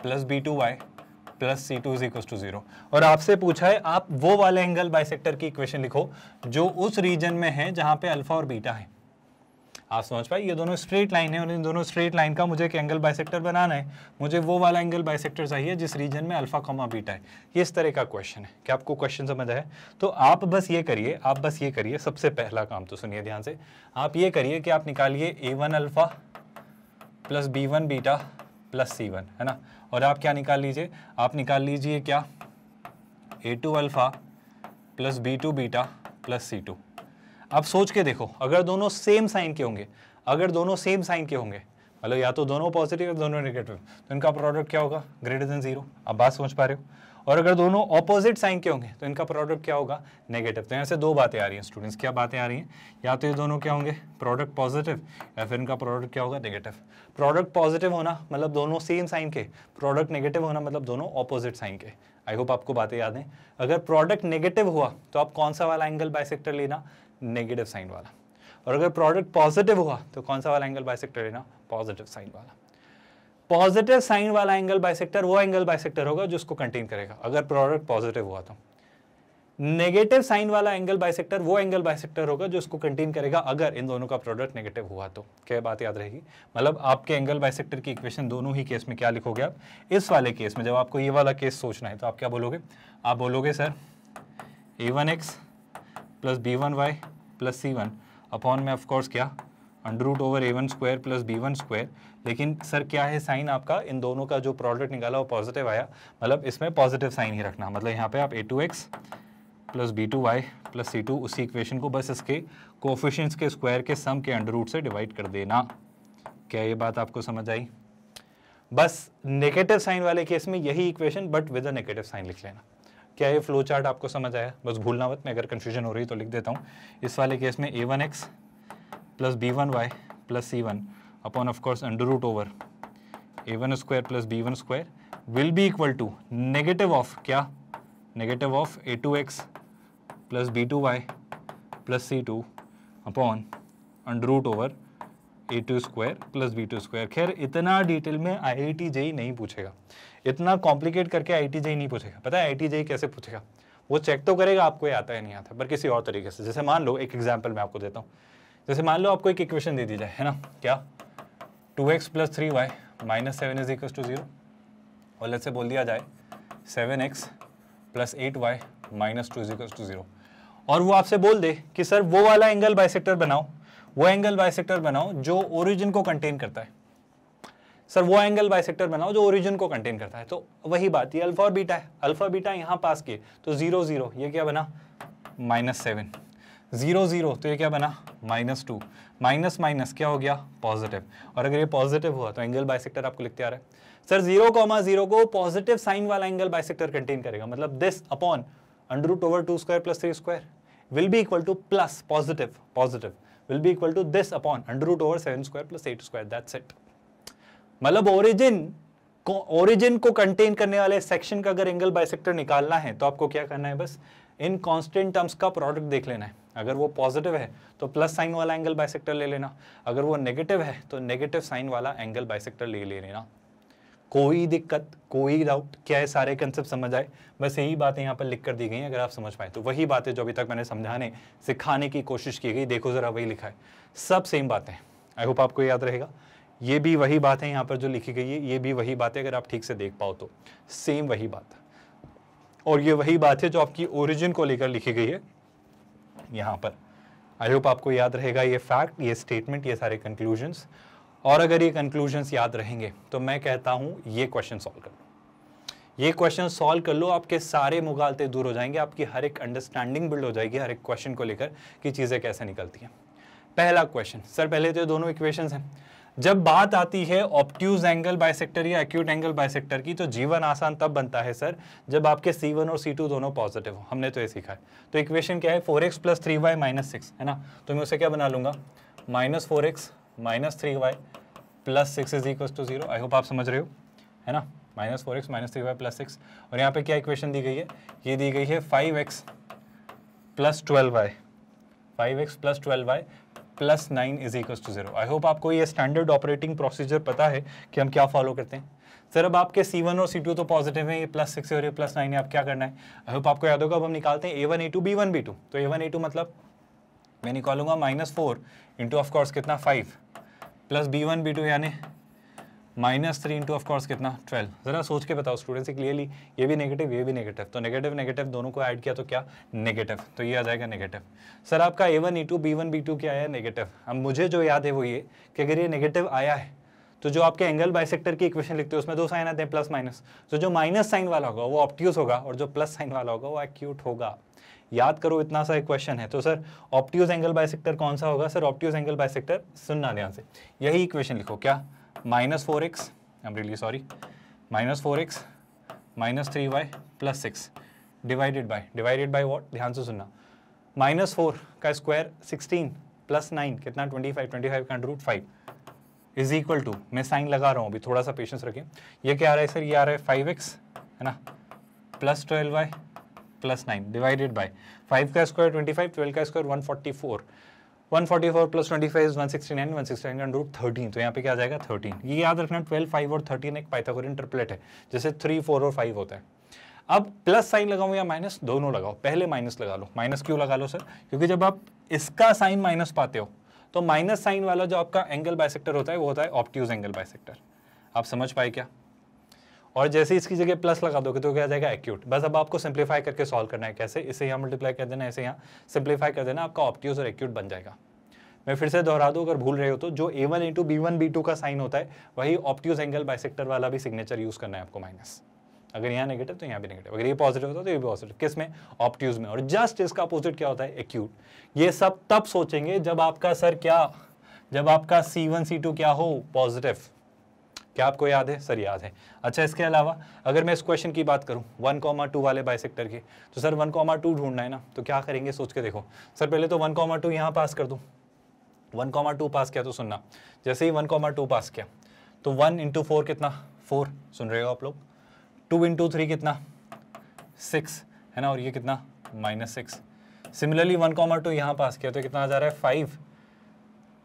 plus B two Y plus C two is equal to zero और आपसे पूछा है आप वो वाले एंगल बाइसेक्टर की इक्वेशन लिखो जो उस रीजन में है जहां पे अल्फा और बीटा है आप समझ पाए ये दोनों स्ट्रेट लाइन है और इन दोनों स्ट्रेट लाइन का मुझे एक एंगल बाइसेक्टर बनाना है मुझे वो वाला एंगल बाइसेक्टर चाहिए जिस रीजन में अल्फा कॉमा बीटा है ये इस तरह का क्वेश्चन है क्या आपको क्वेश्चन समझ आए तो आप बस ये करिए आप बस ये करिए सबसे पहला काम तो सुनिए ध्यान से आप ये करिए कि आप निकालिए a one alpha plus B one beta plus C one है ना और आप क्या निकाल लीजिए आप निकाल लीजिए क्या a two alpha plus B two beta plus C two अब सोच के देखो अगर दोनों सेम साइन के होंगे अगर दोनों सेम साइन के होंगे मतलब या तो दोनों पॉजिटिव या दोनों नेगेटिव तो इनका प्रोडक्ट क्या होगा ग्रेटर देन जीरो आप बात समझ पा रहे हो और अगर दोनों ऑपोजिट साइन के होंगे तो इनका प्रोडक्ट क्या होगा नेगेटिव तो यहाँ से दो बातें आ रही हैं स्टूडेंट्स क्या बातें आ रही हैं या तो ये दोनों क्या होंगे प्रोडक्ट पॉजिटिव या फिर इनका प्रोडक्ट क्या होगा नेगेटिव प्रोडक्ट पॉजिटिव होना मतलब दोनों सेम साइन के प्रोडक्ट नेगेटिव होना मतलब दोनों ऑपोजिट साइन के आई होप आपको बातें याद हैं अगर प्रोडक्ट नेगेटिव हुआ तो आप कौन सा वाला एंगल बाइसेक्टर लेना नेगेटिव साइन वाला और अगर प्रोडक्ट पॉजिटिव हुआ तो कौन सा वाला एंगल बाइसेक्टर है पॉजिटिव साइन वाला पॉजिटिव साइन वाला एंगल बाइसेक्टर वो एंगल बाइसेक्टर होगा जो उसको कंटेन करेगा अगर प्रोडक्ट पॉजिटिव हुआ तो नेगेटिव साइन वाला एंगल बाइसेक्टर वो एंगल बाइसेक्टर होगा जो उसको कंटेन करेगा अगर इन दोनों का प्रोडक्ट नेगेटिव हुआ तो क्या बात याद रहेगी मतलब आपके एंगल बाइसेक्टर की इक्वेशन दोनों ही केस में क्या लिखोगे आप इस वाले केस में जब आपको ये वाला केस सोचना है तो आप क्या बोलोगे आप बोलोगे सर ए one x plus B one Y plus सी वन अपॉन में ऑफकोर्स क्या अंडर रूट ओवर ए one square plus B one square लेकिन सर क्या है साइन आपका इन दोनों का जो प्रोडक्ट निकाला वो पॉजिटिव आया मतलब इसमें पॉजिटिव साइन ही रखना मतलब यहाँ पे आप a two x plus B two Y plus C two उसी इक्वेशन को बस इसके कोफिशंस के स्क्वायर के सम के अंडर रूट से डिवाइड कर देना क्या ये बात आपको समझ आई बस नेगेटिव साइन वाले केस में यही equation but with a negative sign लिख लेना क्या ये फ्लो चार्ट आपको समझ आया बस भूलना मत मैं अगर कन्फ्यूजन हो रही तो लिख देता हूँ इस वाले केस में a one x plus B one Y plus C one upon of course under root over A one square plus B one square will be equal to negative of क्या negative of a two x plus B two Y plus C two upon under root over A two square plus B two square खैर इतना detail में आई I T जे ही नहीं पूछेगा इतना complicate करके I T नहीं पूछेगा पता है आई टी कैसे पूछेगा वो चेक तो करेगा आपको ये आता है नहीं आता पर किसी और तरीके से जैसे मान लो एक एग्जाम्पल मैं आपको देता हूँ जैसे मान लो आपको एक इक्वेशन दे दी जाए है ना क्या two x plus three Y minus seven is equals to zero और लेट से बोल दिया जाए seven x plus eight y minus two is equals to zero और वो आपसे बोल दे कि सर वो वाला एंगल बाइसेक्टर बनाओ वो एंगल बाइसेक्टर बनाओ जो ओरिजिन को कंटेन करता है सर वो एंगल बाइसेक्टर बनाओ जो ओरिजिन को कंटेन करता है तो वही बात ये अल्फा और बीटा है अल्फा बीटा यहाँ पास किए तो जीरो जीरो ये क्या बना माइनस सेवन जीरो जीरो तो ये क्या बना माइनस टू माइनस माइनस क्या हो गया पॉजिटिव और अगर ये पॉजिटिव हुआ तो एंगल बाइसेक्टर आपको लिखते आ रहा है सर जीरो कॉमा जीरो को पॉजिटिव साइन वाला एंगल बाइसेक्टर कंटेन करेगा मतलब this upon under root over two square plus three square will be equal to plus positive positive will be equal to this upon under root over seven square plus eight square that's it मतलब origin को origin को contain करने वाले section का अगर angle bisector निकालना है तो आपको क्या करना है बस इन कांस्टेंट टर्म्स का प्रोडक्ट देख लेना है अगर वो पॉजिटिव है तो प्लस साइन वाला एंगल बाइसेक्टर ले लेना अगर वो नेगेटिव है तो नेगेटिव साइन वाला एंगल बाइसेक्टर ले ले लेना कोई दिक्कत कोई डाउट क्या है सारे कंसेप्ट समझ आए बस यही बातें यहाँ पर लिख कर दी गई हैं अगर आप समझ पाए तो वही बातें जो अभी तक मैंने समझाने सिखाने की कोशिश की गई देखो ज़रा वही लिखा है सब सेम बातें आई होप आपको याद रहेगा ये भी वही बात है यहाँ पर जो लिखी गई है ये भी वही बात है अगर आप ठीक से देख पाओ तो सेम वही बात है और ये वही बात है जो आपकी ओरिजिन को लेकर लिखी गई है यहाँ पर आई होप आपको याद रहेगा ये फैक्ट ये स्टेटमेंट ये सारे कंक्लूजन्स और अगर ये कंक्लूजन्स याद रहेंगे तो मैं कहता हूँ ये क्वेश्चन सॉल्व कर लो ये क्वेश्चन सॉल्व कर लो आपके सारे मुगालते दूर हो जाएंगे आपकी हर एक अंडरस्टैंडिंग बिल्ड हो जाएगी हर एक क्वेश्चन को लेकर कि चीज़ें कैसे निकलती हैं पहला क्वेश्चन सर पहले तो दोनों इक्वेशंस हैं जब बात आती है ऑप्ट्यूज एंगल बायसेक्टर या एक्यूट एंगल बायसेक्टर की तो जीवन आसान तब बनता है सर जब आपके सी वन और सी टू दोनों पॉजिटिव हो हमने तो ये सीखा है तो इक्वेशन क्या है four x plus three Y minus six है ना तो मैं उसे क्या बना लूंगा minus four x minus three Y plus six is equal to zero I hope आप समझ रहे हो है ना minus four x minus three Y plus six और यहाँ पे क्या इक्वेशन दी गई है ये दी गई है five x plus twelve y five x plus twelve y plus nine is equals to zero I hope आपको ये स्टैंडर्ड ऑपरेटिंग प्रोसीजर पता है कि हम क्या फॉलो करते हैं सर अब आपके सी वन और सी टू तो पॉजिटिव है ये प्लस सिक्स और ये प्लस नाइन है आप क्या करना है आई होप आपको याद होगा अब हम निकालते हैं ए वन ए two B one B two तो ए वन ए टू मतलब मैं निकालूंगा माइनस फोर इंटू ऑफकोर्स कितना five plus B one B two यानी माइनस थ्री इंटू ऑफकोर्स कितना ट्वेल्व ज़रा सोच के बताओ स्टूडेंट्स क्लियरली ये भी नेगेटिव ये भी नेगेटिव तो नेगेटिव नेगेटिव दोनों को ऐड किया तो क्या नेगेटिव तो ये आ जाएगा नेगेटिव सर आपका ए one a two B one B two क्या आया नेगेटिव अब मुझे जो याद है वो ये कि अगर ये नेगेटिव आया है तो जो आपके एंगल बाइसेक्टर की इक्वेशन लिखते हो उसमें दो साइन आते हैं प्लस माइनस तो जो माइनस साइन वाला होगा वो ऑप्ट्यूस होगा और जो प्लस साइन वाला होगा वो एक्यूट होगा याद करो इतना सा एक क्वेश्चन है तो सर ऑप्ट्यूज एंगल बाइसेक्टर कौन सा होगा सर ऑप्टिज़ एंगल बाइसेक्टर सुनना ध्यान से यही इक्वेशन लिखो क्या minus four x am really sorry minus four x minus three Y plus six divided by divided by what ध्यान से सुनना माइनस फोर का स्क्वायर सिक्सटीन प्लस नाइन कितना ट्वेंटी फाइव ट्वेंटी फाइव का root five is equal to मैं sign लगा रहा हूँ अभी थोड़ा सा पेशेंस रखिए ये क्या आ रहा है सर ये आ रहा है फाइव एक्स है ना plus twelve y plus nine divided by five का स्क्वायर ट्वेंटी फाइव ट्वेल्व का square one forty four 144 plus 25 is one 169 nine root thirteen तो यहाँ पे क्या आ जाएगा 13 ये याद रखना 12 5 और 13 एक पाइथागोरियन ट्रिपलेट है जैसे 3 4 और 5 होता है अब प्लस साइन लगाओ या माइनस दोनों लगाओ पहले माइनस लगा लो माइनस क्यों लगा लो सर क्योंकि जब आप इसका साइन माइनस पाते हो तो माइनस साइन वाला जो आपका एंगल बायसेक्टर होता है वो होता है ऑप्टिज एंगल बायसेक्टर आप समझ पाए क्या और जैसे इसकी जगह प्लस लगा दोगे तो क्या जाएगा एक्यूट बस अब आपको सिंप्लीफाई करके सॉल्व करना है कैसे इसे यहाँ मल्टीप्लाई कर देना ऐसे यहाँ सिंप्लीफाई कर देना आपका ऑप्टियोस और एक्यूट बन जाएगा मैं फिर से दोहरा दूँ अगर भूल रहे हो तो जो ए one into b one B two का साइन होता है वही ऑप्टियोस एंगल बाइसेक्टर वाला भी सिग्नेचर यूज़ करना है आपको माइनस अगर यहाँ नेगेटिव तो यहाँ भी नेगेटिव अगर ये पॉजिटिव होता है तो ये भी पॉजिटिव किस में ऑप्टियूज में और जस्ट इसका अपोजिट क्या होता है एक्यूट ये सब तब सोचेंगे जब आपका सर क्या जब आपका सी वन सी टू क्या हो पॉजिटिव क्या आपको याद है सर याद है अच्छा इसके अलावा अगर मैं इस क्वेश्चन की बात करूँ वन कॉमा टू वाले बाई सेक्टर की तो सर वन कॉमा टू ढूंढना है ना तो क्या करेंगे सोच के देखो सर पहले तो वन कॉमा टू यहाँ पास कर दूँ वन कॉमा टू पास किया तो सुनना जैसे ही वन कॉमा टू पास किया तो वन इंटू फोर कितना फोर सुन रहे हो आप लोग टू इंटू थ्री कितना सिक्स है ना और ये कितना minus six similarly one comma two यहाँ पास किया तो कितना आ जा रहा है फाइव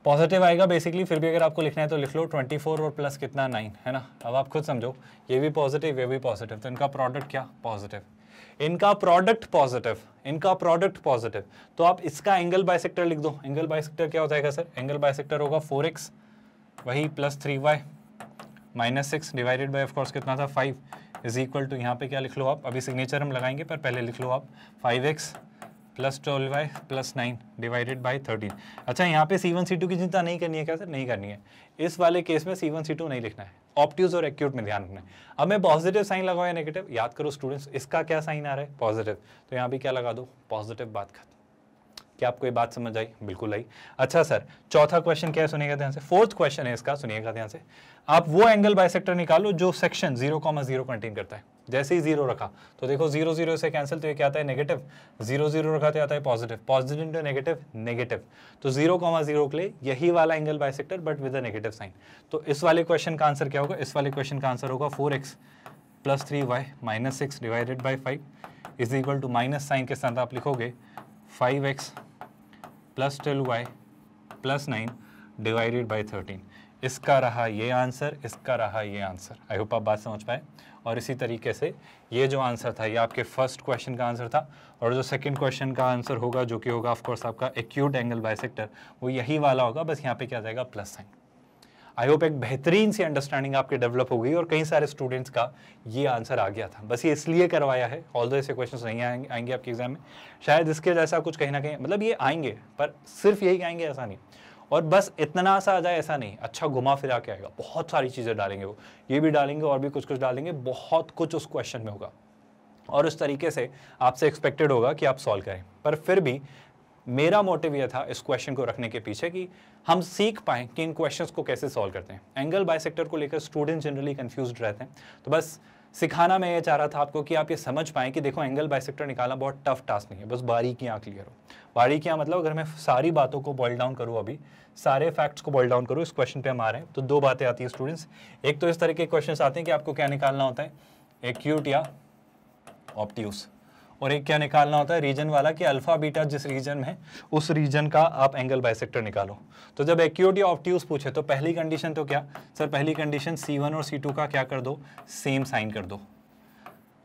पॉजिटिव आएगा बेसिकली फिर भी अगर आपको लिखना है तो लिख लो 24 और प्लस कितना 9 है ना अब आप खुद समझो ये भी पॉजिटिव ये भी पॉजिटिव तो इनका प्रोडक्ट क्या पॉजिटिव इनका प्रोडक्ट पॉजिटिव इनका प्रोडक्ट पॉजिटिव तो आप इसका एंगल बायसेक्टर लिख दो एंगल बायसेक्टर क्या होता है सर एंगल बायसेक्टर होगा फोर एक्स वही plus three Y minus six divided by of course कितना था फाइव इज इक्वल टू यहाँ पे क्या लिख लो आप अभी सिग्नेचर हम लगाएंगे पर पहले लिख लो आप five x plus twelve y plus nine divided by thirteen अच्छा यहाँ पे सी वन सी टू की चिंता नहीं करनी है क्या सर नहीं करनी है इस वाले केस में सी वन सी टू नहीं लिखना है ऑप्टिव और एक्यूट में ध्यान रखना है अब मैं पॉजिटिव साइन लगाओ या नेगेटिव याद करो स्टूडेंट्स इसका क्या साइन आ रहा है पॉजिटिव तो यहाँ भी क्या लगा दो पॉजिटिव बात खत्म क्या आपको ये बात समझ आई बिल्कुल आई अच्छा सर चौथा क्वेश्चन क्या है सुनिएगा ध्यान से फोर्थ क्वेश्चन है इसका सुनिएगा ध्यान से आप वो एंगल बाइसेक्टर निकालो जो section zero comma zero contain करता है जैसे ही जीरो रखा तो देखो जीरो जीरो से कैंसिल तो ये क्या आता है नेगेटिव जीरो जीरो रखा तो आता है positive positive into negative negative तो जीरो कॉमा जीरो के लिए यही वाला angle by but with a negative sign तो इस वाले क्वेश्चन का आंसर क्या होगा इस वाले क्वेश्चन का आंसर होगा four x plus three Y minus six divided by five is equal to minus sign के साथ आप लिखोगे five x plus twelve y plus nine divided by thirteen इसका रहा ये आंसर इसका रहा ये आंसर आई होप आप बात समझ पाए और इसी तरीके से ये जो आंसर था ये आपके फर्स्ट क्वेश्चन का आंसर था और जो सेकंड क्वेश्चन का आंसर होगा जो कि होगा ऑफ कोर्स आपका एक्यूट एंगल बाइसेक्टर वो यही वाला होगा बस यहाँ पे क्या जाएगा प्लस साइन आई होप एक बेहतरीन सी अंडरस्टैंडिंग आपके डेवलप हो गई और कई सारे स्टूडेंट्स का ये आंसर आ गया था बस ये इसलिए करवाया है ऑल दो ऐसे क्वेश्चन नहीं आएंगे, आएंगे आपके एग्जाम में शायद इसके जैसा कुछ कहीं ना कहीं मतलब ये आएंगे पर सिर्फ यही आएंगे ऐसा नहीं और बस इतना सा आ जाए ऐसा नहीं अच्छा घुमा फिरा के आएगा बहुत सारी चीज़ें डालेंगे वो ये भी डालेंगे और भी कुछ कुछ डालेंगे बहुत कुछ उस क्वेश्चन में होगा और उस तरीके से आपसे एक्सपेक्टेड होगा कि आप सॉल्व करें पर फिर भी मेरा मोटिव यह था इस क्वेश्चन को रखने के पीछे कि हम सीख पाएँ कि इन क्वेश्चंस को कैसे सॉल्व करते हैं एंगल बायसेक्टर को लेकर स्टूडेंट जनरली कंफ्यूज रहते हैं तो बस सिखाना मैं ये चाह रहा था आपको कि आप ये समझ पाएँ कि देखो एंगल बाइसेक्टर निकालना बहुत टफ टास्क नहीं है बस बारीकियाँ क्लियर हो बारीकियाँ मतलब अगर मैं सारी बातों को बॉयल डाउन करूँ अभी सारे फैक्ट्स को बॉयल डाउन करूँ इस क्वेश्चन पर हम आ रहे हैं तो दो बातें आती है स्टूडेंट्स एक तो इस तरह के क्वेश्चन आते हैं कि आपको क्या निकालना होता है एक्यूट या ऑप्ट्यूस और एक क्या निकालना होता है रीजन वाला कि अल्फा बीटा जिस रीजन में उस रीजन का आप एंगल बाइसेक्टर निकालो तो जब एक्यूटी ऑफ ऑप्ट्यूज पूछे तो पहली कंडीशन तो क्या सर पहली कंडीशन सी वन और सी टू का क्या कर दो सेम साइन कर दो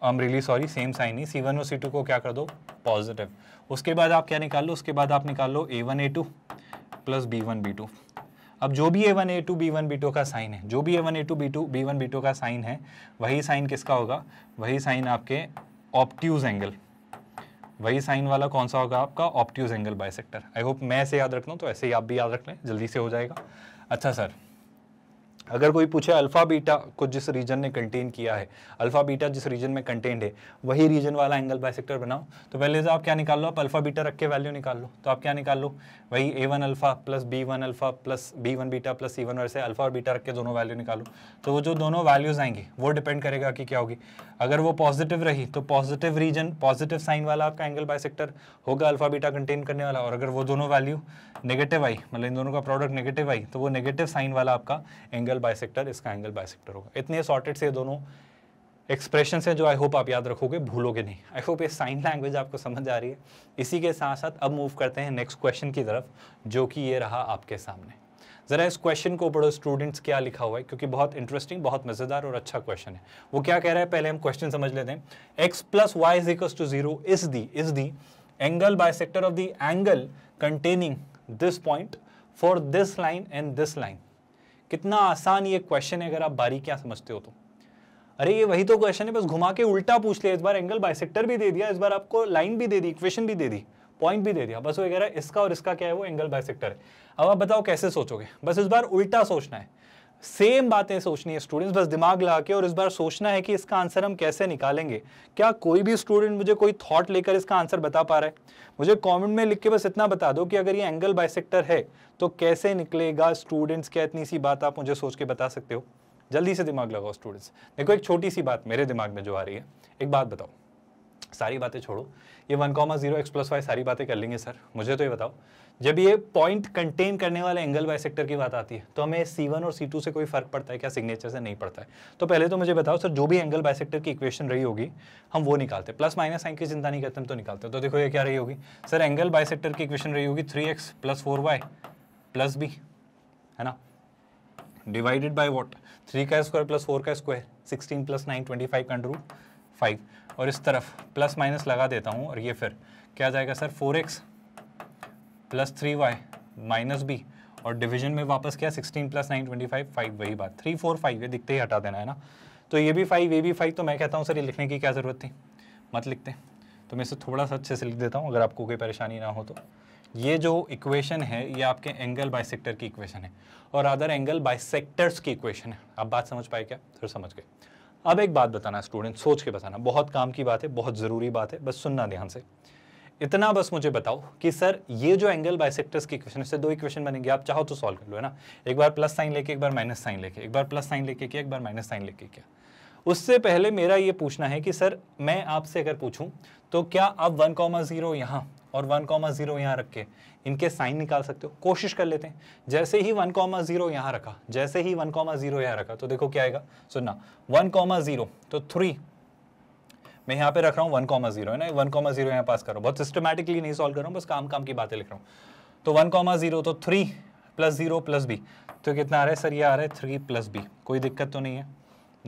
I am really sorry same sign ही सी वन और सी टू को क्या कर दो पॉजिटिव उसके बाद आप क्या निकाल लो उसके बाद आप निकाल लो a one A two plus B one B two अब जो भी a one A two B one B two का साइन है जो भी a one A two b two B one B two का साइन है वही साइन किसका होगा वही साइन आपके ऑप्ट्यूज एंगल वही साइन वाला कौन सा होगा आपका obtuse angle by I hope मैं ऐसे याद रख लूँ तो ऐसे ही आप भी याद रख लें जल्दी से हो जाएगा अच्छा सर अगर कोई पूछे अल्फ़ा बीटा को जिस रीजन ने कंटेन किया है अल्फ़ा बीटा जिस रीजन में कंटेंड है वही रीजन वाला एंगल बाइसेक्टर बनाओ तो पहले से आप क्या निकाल लो आप अल्फ़ा बीटा रख के वैल्यू निकाल लो तो आप क्या निकाल लो वही a one alpha plus B one alpha plus B one beta plus C one वैसे अल्फ़ा और बीटा रख के दोनों वैल्यू निकालो तो वो जो दोनों वैल्यूज़ आएंगे वो डिपेंड करेगा कि क्या होगी अगर वो पॉजिटिव रही तो पॉजिटिव रीजन पॉजिटिव साइन वाला आपका एंगल सेक्टर होगा अल्फ़ा बीटा कंटेन करने वाला और अगर वो दोनों वैल्यू नेगेटिव आई मतलब इन दोनों का प्रोडक्ट नेगेटिव आई तो वो नेगेटिव साइन वाला आपका एंगल एंगल बाय इसका एंगल बाय होगा इतने सॉर्टेड से दोनों एक्सप्रेशन है जो आई होप आप याद रखोगे भूलोगे नहीं आई होप ये साइन लैंग्वेज आपको समझ आ रही है इसी के साथ साथ अब मूव करते हैं नेक्स्ट क्वेश्चन की तरफ जो कि ये रहा आपके सामने ज़रा इस क्वेश्चन को पढ़ो स्टूडेंट्स क्या लिखा हुआ है क्योंकि बहुत इंटरेस्टिंग बहुत मज़ेदार और अच्छा क्वेश्चन है वो क्या कह रहा है पहले हम क्वेश्चन समझ लेते हैं x plus y is equals to zero is the is the angle bisector of the angle containing this point for this line and this line कितना आसान ये क्वेश्चन है अगर आप बारीक क्या समझते हो तो अरे ये वही तो क्वेश्चन है बस घुमा के उल्टा पूछ लिया इस बार एंगल बाइसेक्टर भी दे दिया इस बार आपको लाइन भी दे दी इक्वेशन भी दे दी पॉइंट भी दे दिया बस वो कह रहा है इसका और इसका क्या है वो एंगल बाइसेक्टर है अब आप बताओ कैसे सोचोगे बस इस बार उल्टा सोचना है सेम बातें सोचनी है स्टूडेंट्स बस दिमाग लगा के और इस बार सोचना है कि इसका आंसर हम कैसे निकालेंगे क्या कोई भी स्टूडेंट मुझे कोई थॉट लेकर इसका आंसर बता पा रहा है मुझे कमेंट में लिख के बस इतना बता दो कि अगर ये एंगल बाइसेक्टर है तो कैसे निकलेगा स्टूडेंट्स क्या इतनी सी बात आप मुझे सोच के बता सकते हो जल्दी से दिमाग लगाओ स्टूडेंट्स देखो एक छोटी सी बात मेरे दिमाग में जो आ रही है एक बात बताओ सारी बातें छोड़ो ये one comma zero x plus y सारी बातें कर लेंगे सर मुझे तो ये बताओ जब ये पॉइंट कंटेन करने वाले एंगल बाई सेक्टर की बात आती है तो हमें सी वन और सी टू से कोई फर्क पड़ता है क्या सिग्नेचर से नहीं पड़ता है तो पहले तो मुझे बताओ सर जो भी एंगल बाय सेक्टर की इक्वेशन रही होगी हम वो निकालते प्लस माइनस साइन की चिंता नहीं करते हम तो निकालते तो देखो ये क्या रही होगी सर एंगल बाई सेक्टर की इक्वेशन रही होगी three x plus four y plus b है ना डिवाइडेड बाई वॉट थ्री का स्क्वायर प्लस फोर का square sixteen plus nine twenty five का अंडर फाइव और इस तरफ प्लस माइनस लगा देता हूँ और ये फिर क्या जाएगा sir four x plus three Y minus b और डिवीजन में वापस क्या sixteen plus nine twenty five five वही बात थ्री फोर फाइव ये दिखते ही हटा देना है ना तो ये भी फाइव ये भी फाइव तो मैं कहता हूँ सर ये लिखने की क्या ज़रूरत थी मत लिखते तो मैं इसे थोड़ा सा अच्छे से लिख देता हूँ अगर आपको कोई परेशानी ना हो तो ये जो इक्वेशन है ये आपके एंगल बाइसेक्टर की इक्वेशन है और अदर एंगल बाइसेक्टर्स की इक्वेशन है आप बात समझ पाए क्या फिर समझ गए अब एक बात बताना स्टूडेंट सोच के बताना बहुत काम की बात है बहुत ज़रूरी बात है बस सुनना ध्यान से इतना बस मुझे बताओ कि सर ये जो एंगल बाइसेक्टर्स की इक्वेशन इससे दो इक्वेशन बनेंगे आप चाहो तो सॉल्व कर लो है ना एक बार प्लस साइन लेके एक बार माइनस साइन लेके एक बार प्लस साइन लेके किया एक बार माइनस साइन लेके किया उससे पहले मेरा ये पूछना है कि सर मैं आपसे अगर पूछूं तो क्या आप वन कॉमा ज़ीरो यहाँ और वन कॉमा ज़ीरो यहाँ रख के इनके साइन निकाल सकते हो कोशिश कर लेते हैं जैसे ही वन कॉमा ज़ीरो यहाँ रखा जैसे ही वन कॉमा ज़ीरो यहाँ रखा तो देखो क्या आएगा सुनना वन कॉमा ज़ीरो तो थ्री मैं यहाँ पे रख रहा हूँ वन कॉमा जीरो है ना वन कॉमा जीरो यहाँ पास करो बहुत सिस्टमेटिकली नहीं सॉल्व कर रहा हूँ बस काम काम की बातें लिख रहा हूँ तो वन कॉमा जीरो तो three plus zero plus b तो कितना आ रहा है सर ये आ रहा है थ्री प्लस बी कोई दिक्कत तो नहीं है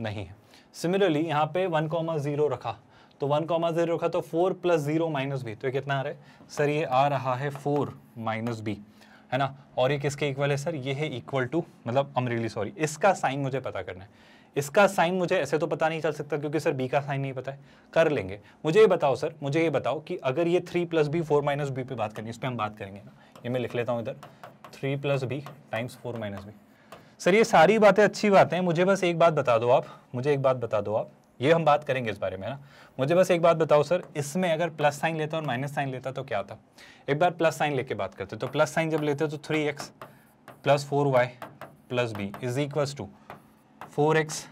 नहीं है सिमिलरली यहाँ पे वन कॉमा ज़ीरो रखा तो वन कॉमा ज़ीरो रखा तो four plus zero minus b तो ये कितना आ रहा है सर ये आ रहा है फोर माइनस बी है ना और ये किसके इक्वल है सर ये है इक्वल टू मतलब अमरीली सॉरी इसका साइन मुझे पता करना है इसका साइन मुझे ऐसे तो पता नहीं चल सकता क्योंकि सर बी का साइन नहीं पता है कर लेंगे मुझे ये बताओ सर मुझे ये बताओ कि अगर ये three plus b four minus b पे बात करनी है इस पर हम बात करेंगे ना ये मैं लिख लेता हूँ इधर three plus b times four minus b sir ये सारी बातें अच्छी बातें मुझे बस एक बात बता दो आप मुझे एक बात बता दो आप ये हम बात करेंगे इस बारे में ना मुझे बस एक बात बताओ सर इसमें अगर प्लस साइन लेता और माइनस साइन लेता तो क्या था एक बार प्लस साइन लेके बात करते तो प्लस साइन जब लेते तो three x plus four y plus b is equal to four x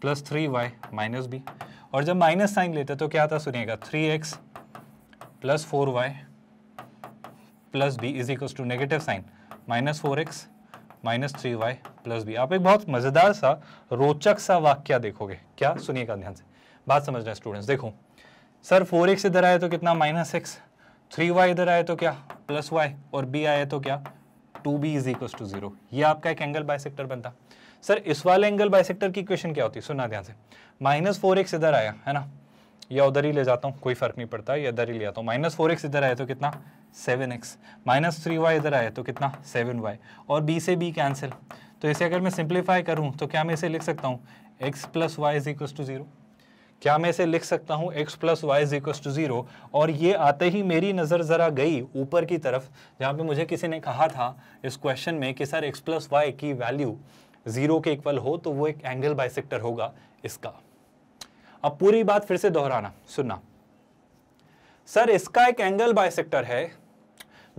plus three Y minus b और जब माइनस साइन लेते तो क्या था सुनिएगा three x plus four y plus b is equal to negative sign minus four x minus three Y plus b आप एक बहुत मज़ेदार सा रोचक सा वाक्य देखोगे क्या सुनिएगा ध्यान से बात समझ रहे स्टूडेंट्स देखो सर फोर एक्स इधर आए तो कितना माइनस एक्स थ्री वाई इधर आए तो क्या प्लस वाई और बी आए तो क्या two b is equal to zero ये आपका एक एंगल बायसेक्टर बनता सर इस वाले एंगल बायसेक्टर की इक्वेशन क्या होती है सुना ध्यान से माइनस फोर एक्स इधर आया है ना या उधर ही ले जाता हूँ कोई फर्क नहीं पड़ता या इधर ही ले जाता हूँ माइनस फोर एक्स इधर आया तो कितना seven x minus three y इधर आया तो कितना सेवन वाई और बी से बी कैंसिल तो इसे अगर मैं सिंप्लीफाई करूँ तो क्या मैं इसे लिख सकता हूँ x plus y is equal to zero क्या मैं इसे लिख सकता हूँ x plus y is equal to zero और ये आते ही मेरी नज़र ज़रा गई ऊपर की तरफ जहाँ पे मुझे किसी ने कहा था इस क्वेश्चन में कि सर एक्स प्लस वाई की वैल्यू ज़ीरो के इक्वल हो तो वो एक एंगल बाइसेक्टर होगा इसका अब पूरी बात फिर से दोहराना सुनना सर इसका एक एंगल बाइसेक्टर है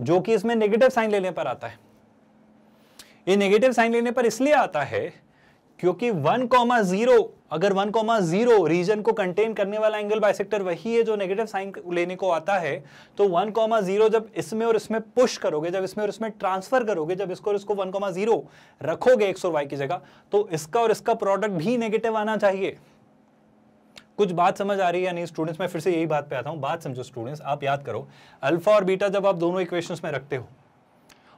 जो कि इसमें नेगेटिव साइन लेने पर आता है ये नेगेटिव साइन लेने पर इसलिए आता है क्योंकि वन कॉमा जीरो अगर वन कॉमा जीरो रीजन को कंटेन करने वाला एंगल बाइसेक्टर वही है जो नेगेटिव साइन लेने को आता है तो वन कॉमा जीरो जब इसमें और इसमें पुश करोगे जब इसमें और इसमें ट्रांसफर करोगे जब इसको और इसको वन कॉमा जीरो रखोगे एक्स और वाई की जगह तो इसका और इसका प्रोडक्ट भी नेगेटिव आना चाहिए कुछ बात समझ आ रही है या नहीं स्टूडेंट्स मैं फिर से यही बात पे आता हूँ बात समझो स्टूडेंट्स आप याद करो अल्फा और बीटा जब आप दोनों इक्वेशंस में रखते हो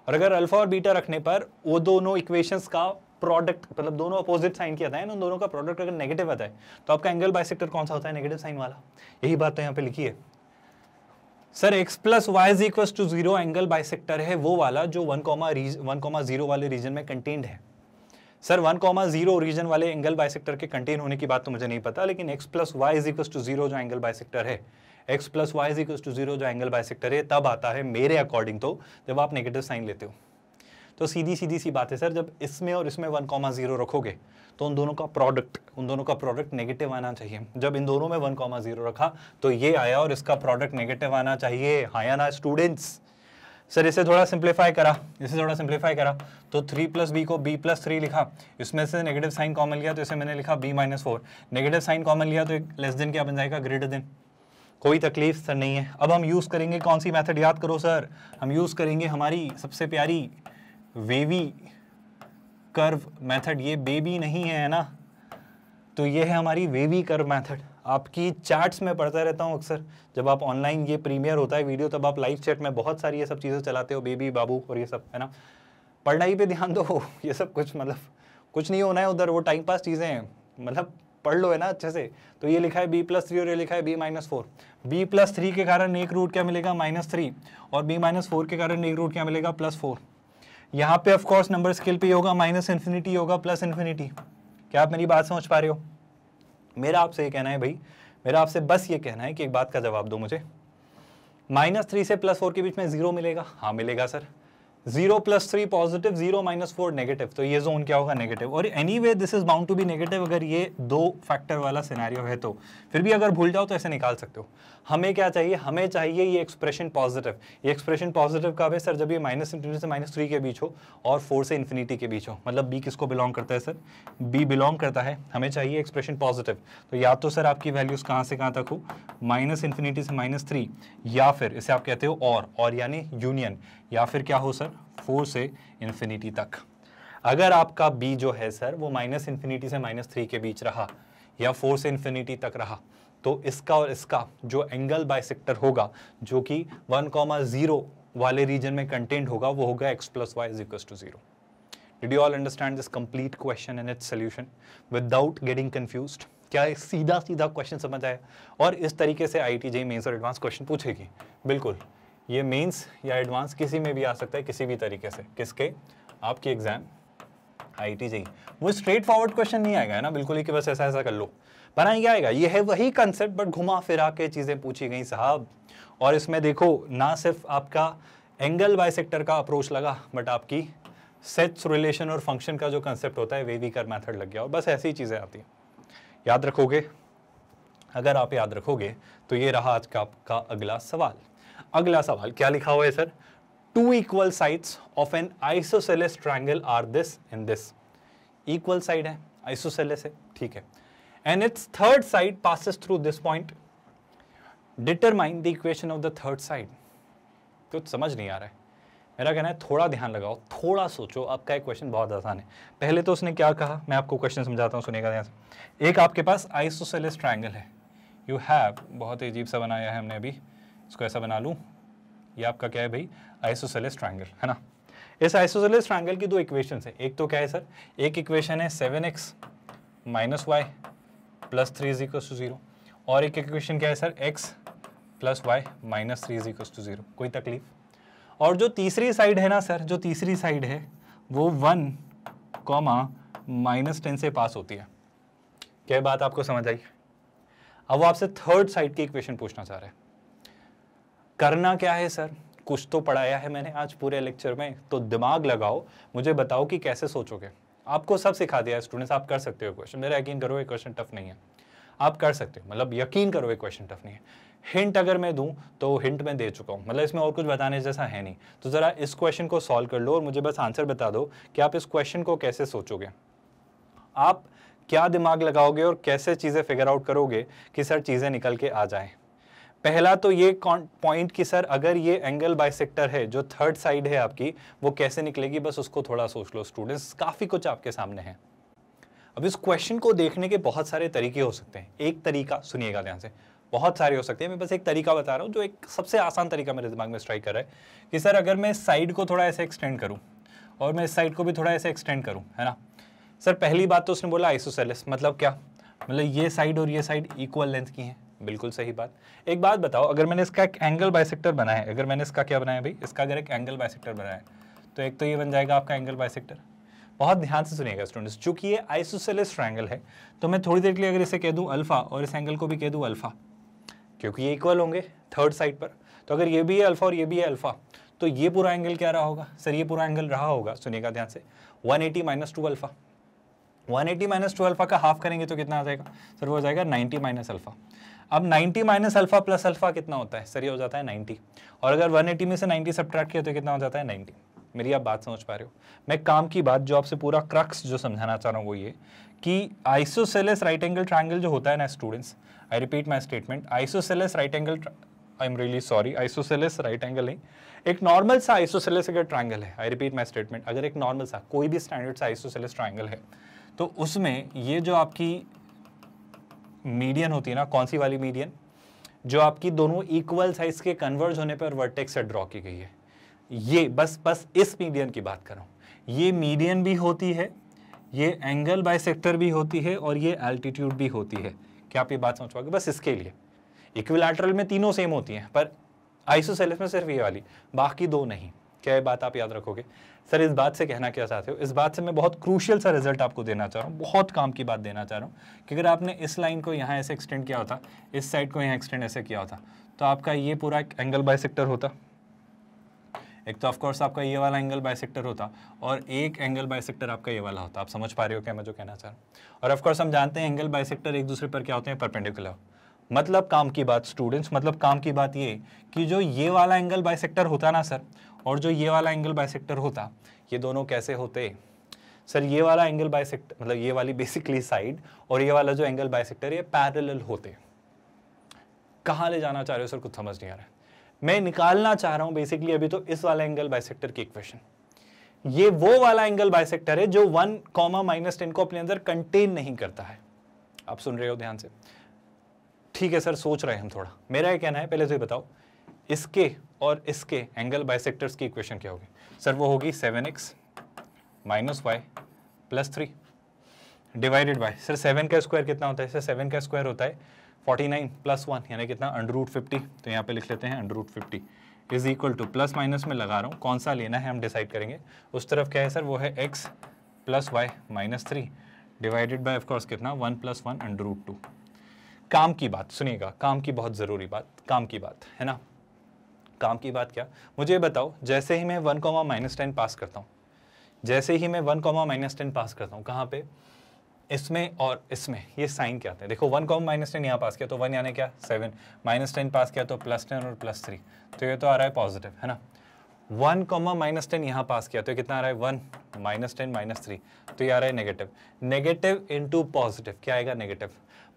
और अगर अल्फा और बीटा रखने पर वो दोनों इक्वेशंस का प्रोडक्ट मतलब दोनों अपोजिट साइन किया आता है उन दोनों का प्रोडक्ट अगर नेगेटिव आता है तो आपका एंगल बाय कौन सा होता है नेगेटिव साइन वाला यही बात तो यहाँ पे लिखी है sir x plus y is equal to zero angle bisector है वो वाला जो one comma one comma zero वाले रीजन में कंटेंड है sir one comma zero origin वाले एंगल बाइसेक्टर के कंटेन होने की बात तो मुझे नहीं पता लेकिन x plus y is equals to zero जो एंगल बाइसेक्टर है x plus y is equals to zero जो एंगल बाइसेक्टर है तब आता है मेरे अकॉर्डिंग तो जब आप नेगेटिव साइन लेते हो तो सीधी सीधी सी बात है सर जब इसमें और इसमें वन कॉमा जीरो रखोगे तो उन दोनों का प्रोडक्ट उन दोनों का प्रोडक्ट नेगेटिव आना चाहिए जब इन दोनों में वन कॉमा जीरो रखा तो ये आया और इसका प्रोडक्ट नेगेटिव आना चाहिए हाय ना स्टूडेंट्स सर इसे थोड़ा सिंप्लीफाई करा इसे थोड़ा सिंप्लीफाई करा तो थ्री प्लस बी को बी प्लस थ्री लिखा इसमें से नेगेटिव साइन कॉमन लिया तो इसे मैंने लिखा b minus four negative sign common लिया तो एक लेस देन क्या बन जाएगा ग्रेटर देन कोई तकलीफ सर नहीं है अब हम यूज़ करेंगे कौन सी मैथड याद करो सर हम यूज़ करेंगे हमारी सबसे प्यारी वेवी कर्व मैथड ये बेबी नहीं है ना तो ये है हमारी वेवी कर्व मैथड आपकी चैट्स में पढ़ता रहता हूँ अक्सर जब आप ऑनलाइन ये प्रीमियर होता है वीडियो तब आप लाइव चैट में बहुत सारी ये सब चीज़ें चलाते हो बेबी बाबू और ये सब है ना पढ़ाई पे ध्यान दो ये सब कुछ मतलब कुछ नहीं होना है उधर वो टाइम पास चीज़ें हैं मतलब पढ़ लो है ना अच्छे से तो ये लिखा है बी प्लस थ्री और ये लिखा है b minus four b plus three के कारण एक रूट क्या मिलेगा माइनस थ्री और बी माइनस फोर के कारण एक रूट क्या मिलेगा प्लस फोर यहाँ पे ऑफकोर्स नंबर स्केल पे होगा माइनस इन्फिनिटी होगा प्लस इन्फिनिटी क्या आप मेरी बात समझ पा रहे हो मेरा आपसे ये कहना है भाई मेरा आपसे बस ये कहना है कि एक बात का जवाब दो मुझे माइनस थ्री से प्लस फोर के बीच में जीरो मिलेगा हाँ मिलेगा sir zero plus three positive zero minus four negative तो ये जोन क्या होगा नेगेटिव और anyway this is bound to be negative अगर ये दो फैक्टर वाला सिनेरियो है तो फिर भी अगर भूल जाओ तो ऐसे निकाल सकते हो हमें क्या चाहिए हमें चाहिए ये एक्सप्रेशन पॉजिटिव ये एक्सप्रेशन पॉजिटिव कब है सर जब ये माइनस इंफिनिटी से माइनस थ्री के बीच हो और फोर से इन्फिनिटी के बीच हो मतलब बी किसको बिलोंग करता है सर बी बिलोंग करता है हमें चाहिए एक्सप्रेशन पॉजिटिव तो या तो सर आपकी वैल्यूज़ कहाँ से कहाँ तक हो माइनस इन्फिनिटी से माइनस थ्री या फिर इसे आप कहते हो और और यानी यूनियन या फिर क्या हो सर फोर से इन्फिनिटी तक अगर आपका बी जो है सर वो माइनस इन्फिनिटी से माइनस थ्री के बीच रहा या फोर से इन्फिनिटी तक रहा तो इसका और इसका जो एंगल सेक्टर होगा जो कि वन कॉमा ज़ीरो वाले रीजन में कंटेंट होगा वो होगा x plus y is equal to zero did you all understand this complete question and its solution without getting confuse क्या सीधा सीधा क्वेश्चन समझ आया और इस तरीके से आई टी जी मेन्स और एडवांस क्वेश्चन पूछेगी बिल्कुल ये मेंस या एडवांस किसी में भी आ सकता है किसी भी तरीके से किसके आपकी एग्ज़ाम आईटी चाहिए वो स्ट्रेट फॉरवर्ड क्वेश्चन नहीं आएगा है ना बिल्कुल ही कि बस ऐसा ऐसा कर लो बनाई हाँ, क्या आएगा ये है वही कंसेप्ट बट घुमा फिरा के चीज़ें पूछी गई साहब और इसमें देखो ना सिर्फ आपका एंगल बाइसेक्टर का अप्रोच लगा बट आपकी सेट्स रिलेशन और फंक्शन का जो कंसेप्ट होता है वेवी कर मैथड लग गया और बस ऐसी चीज़ें आती हैं याद रखोगे अगर आप याद रखोगे तो ये रहा आज का आपका अगला सवाल अगला सवाल क्या लिखा हुआ है sir two equal sides of an isosceles triangle are this and this. Equal side है isosceles है ठीक है and its third side passes through this point. Determine the equation of the third side. कुछ समझ नहीं आ रहा है मेरा कहना है थोड़ा ध्यान लगाओ थोड़ा सोचो आपका एक क्वेश्चन बहुत आसान है पहले तो उसने क्या कहा मैं आपको क्वेश्चन समझाता हूँ सुनेगा ध्यान से एक आपके पास आइसोसेलेस ट्रायंगल है यू हैव बहुत अजीब सा बनाया है हमने अभी इसको ऐसा बना लूँ ये आपका क्या है भाई आइसोसेलेस ट्राइंगल है ना इस आइसोसेलेस ट्राइंगल की दो इक्वेशन है एक तो क्या है सर एक इक्वेशन है seven x minus y plus three is equal to zero और एक इक्वेशन क्या है sir x plus y minus three is equal to zero कोई तकलीफ और जो तीसरी साइड है ना सर जो तीसरी साइड है वो वन कॉमा माइनस टेन से पास होती है क्या बात आपको समझ आई अब वो आपसे थर्ड साइड की इक्वेशन पूछना चाह रहे हैं करना क्या है सर कुछ तो पढ़ाया है मैंने आज पूरे लेक्चर में तो दिमाग लगाओ मुझे बताओ कि कैसे सोचोगे आपको सब सिखा दिया स्टूडेंट्स आप कर सकते हो क्वेश्चन मेरा यकीन करो ये क्वेश्चन टफ नहीं है आप कर सकते हो मतलब यकीन करो ये क्वेश्चन टफ नहीं है हिंट अगर मैं दूं तो हिंट मैं दे चुका हूं मतलब इसमें और कुछ बताने जैसा है नहीं तो ज़रा इस क्वेश्चन को सॉल्व कर लो और मुझे बस आंसर बता दो कि आप इस क्वेश्चन को कैसे सोचोगे आप क्या दिमाग लगाओगे और कैसे चीज़ें फिगर आउट करोगे कि सर चीज़ें निकल के आ जाएँ पहला तो ये पॉइंट कि सर अगर ये एंगल बाइसेक्टर है जो थर्ड साइड है आपकी वो कैसे निकलेगी बस उसको थोड़ा सोच लो स्टूडेंट्स काफ़ी कुछ आपके सामने है अब इस क्वेश्चन को देखने के बहुत सारे तरीके हो सकते हैं एक तरीका सुनिएगा ध्यान से बहुत सारे हो सकते हैं मैं बस एक तरीका बता रहा हूँ जो एक सबसे आसान तरीका मेरे दिमाग में स्ट्राइक कर रहा है कि सर अगर मैं साइड को थोड़ा ऐसे एक्सटेंड करूँ और मैं इस साइड को भी थोड़ा ऐसे एक्सटेंड करूँ है ना सर पहली बात तो उसने बोला आइसोसेलिस मतलब क्या मतलब ये साइड और ये साइड इक्वल लेंथ की हैं बिल्कुल सही बात एक बात बताओ अगर मैंने इसका एक एंगल बाइसेक्टर बनाया है अगर मैंने इसका क्या बनाया भाई इसका अगर एक एंगल बाइसेक्टर बनाया है तो एक तो ये बन जाएगा आपका एंगल बाइसेक्टर बहुत ध्यान से सुनिएगा स्टूडेंट्स चूंकि ये आइसोसेलेस ट्राइंगल है तो मैं थोड़ी देर के लिए अगर इसे कह दूँ अल्फ़ा और इस एंगल को भी कह दूँ अल्फ़ा क्योंकि ये इक्वल होंगे थर्ड साइड पर तो अगर ये भी है अल्फ़ा और ये भी है अल्फ़ा तो ये पूरा एंगल क्या रहा होगा सर ये पूरा एंगल रहा होगा सुनिएगा ध्यान से one eighty minus two alpha one eighty minus two alpha का हाफ करेंगे तो कितना आ जाएगा सर वो हो जाएगा 90 माइनस अल्फ़ा अब 90 माइनस अल्फा प्लस अल्फा कितना होता है सर ये हो जाता है 90 और अगर 180 में से 90 सब्ट्रैक्ट किया तो कितना हो जाता है 90 मेरी आप बात समझ पा रहे हो मैं काम की बात जो आपसे पूरा क्रक्स जो समझाना चाह रहा हूँ वो ये कि आइसोसेलेस राइट एंगल ट्राइंगल जो होता है ना students I repeat my statement isosceles right angle I am really sorry isosceles right angle नहीं एक नॉर्मल सा आइसोसेलेस अगर ट्राइंगल है आई रिपीट माई स्टेटमेंट अगर एक नॉर्मल सा कोई भी स्टैंडर्ड सा आइसोसेलेस ट्राइंगल है तो उसमें ये जो आपकी मीडियन होती है ना कौन सी वाली मीडियन जो आपकी दोनों इक्वल साइज के कन्वर्ज होने पर वर्टेक्स से ड्रॉ की गई है ये बस बस इस मीडियन की बात करो ये मीडियन भी होती है ये एंगल बाइसेक्टर भी होती है और ये एल्टीट्यूड भी होती है क्या आप ये बात समझ पाओगे बस इसके लिए इक्विलैटरल में तीनों सेम होती हैं पर आइसोसेलेस में सिर्फ ये वाली बाकी दो नहीं क्या ये बात आप याद रखोगे सर इस बात से कहना क्या चाहते हो इस बात से मैं बहुत क्रूशियल सा रिजल्ट आपको देना चाह रहा हूँ बहुत काम की बात देना चाह रहा हूँ कि अगर आपने इस लाइन को यहाँ ऐसे एक्सटेंड किया होता इस साइड को यहाँ एक्सटेंड ऐसे किया होता तो आपका ये पूरा एक एंगल बायसेक्टर होता एक तो ऑफकोर्स आपका ये वाला एंगल बायसेक्टर होता और एक एंगल बायसेक्टर आपका ये वाला होता आप समझ पा रहे हो क्या मैं जो कहना चाह रहा हूँ और ऑफकोर्स हम जानते हैं एंगल बायसेक्टर एक दूसरे पर क्या होते हैं परपेंडिकुलर मतलब काम की बात स्टूडेंट्स मतलब काम की बात ये कि जो ये वाला एंगल बायसेक्टर होता ना सर और जो ये वाला एंगल बाइसेक्टर होता ये दोनों कैसे होते सर ये वाला एंगल बाइसेक्टर मतलब ये वाली बेसिकली साइड और ये वाला जो एंगल बाइसेक्टर ये पैरेलल होते कहाँ ले जाना चाह रहे हो सर कुछ समझ नहीं आ रहा मैं निकालना चाह रहा हूँ बेसिकली अभी तो इस वाला एंगल बाइसेक्टर की इक्वेशन ये वो वाला एंगल बाइसेक्टर है जो वन कॉमा माइनस टेन को अपने अंदर कंटेन नहीं करता है आप सुन रहे हो ध्यान से ठीक है सर सोच रहे हैं हम थोड़ा मेरा ये कहना है पहले से तो बताओ इसके और इसके एंगल बाइसेक्टर्स की इक्वेशन क्या होगी सर वो होगी seven x minus y plus three divided by sir seven का स्क्वायर कितना होता है सर सेवन का स्क्वायर होता है फोर्टी नाइन प्लस वन यानी कितना अंडर रूट फिफ्टी तो यहाँ पे लिख लेते हैं under root fifty is equal to plus minus में लगा रहा हूँ कौन सा लेना है हम डिसाइड करेंगे उस तरफ क्या है सर वो है x plus y minus three divided by of course कितना one plus one under root two काम की बात सुनिएगा काम की बहुत ज़रूरी बात काम की बात है ना काम की बात क्या मुझे बताओ जैसे ही मैं one comma minus ten pass करता हूँ जैसे ही मैं one comma minus ten pass करता हूँ कहाँ पे इसमें और इसमें ये साइन क्या है देखो वन कॉमा माइनस टेन यहाँ पास किया तो वन यानी क्या सेवन माइनस टेन पास किया तो प्लस टेन और प्लस थ्री तो ये तो आ रहा है पॉजिटिव है ना वन कॉमा माइनस टेन यहाँ पास किया तो कितना आ रहा है one minus ten minus three तो ये आ रहा है नेगेटिव नेगेटिव इनटू पॉजिटिव क्या आएगा नेगेटिव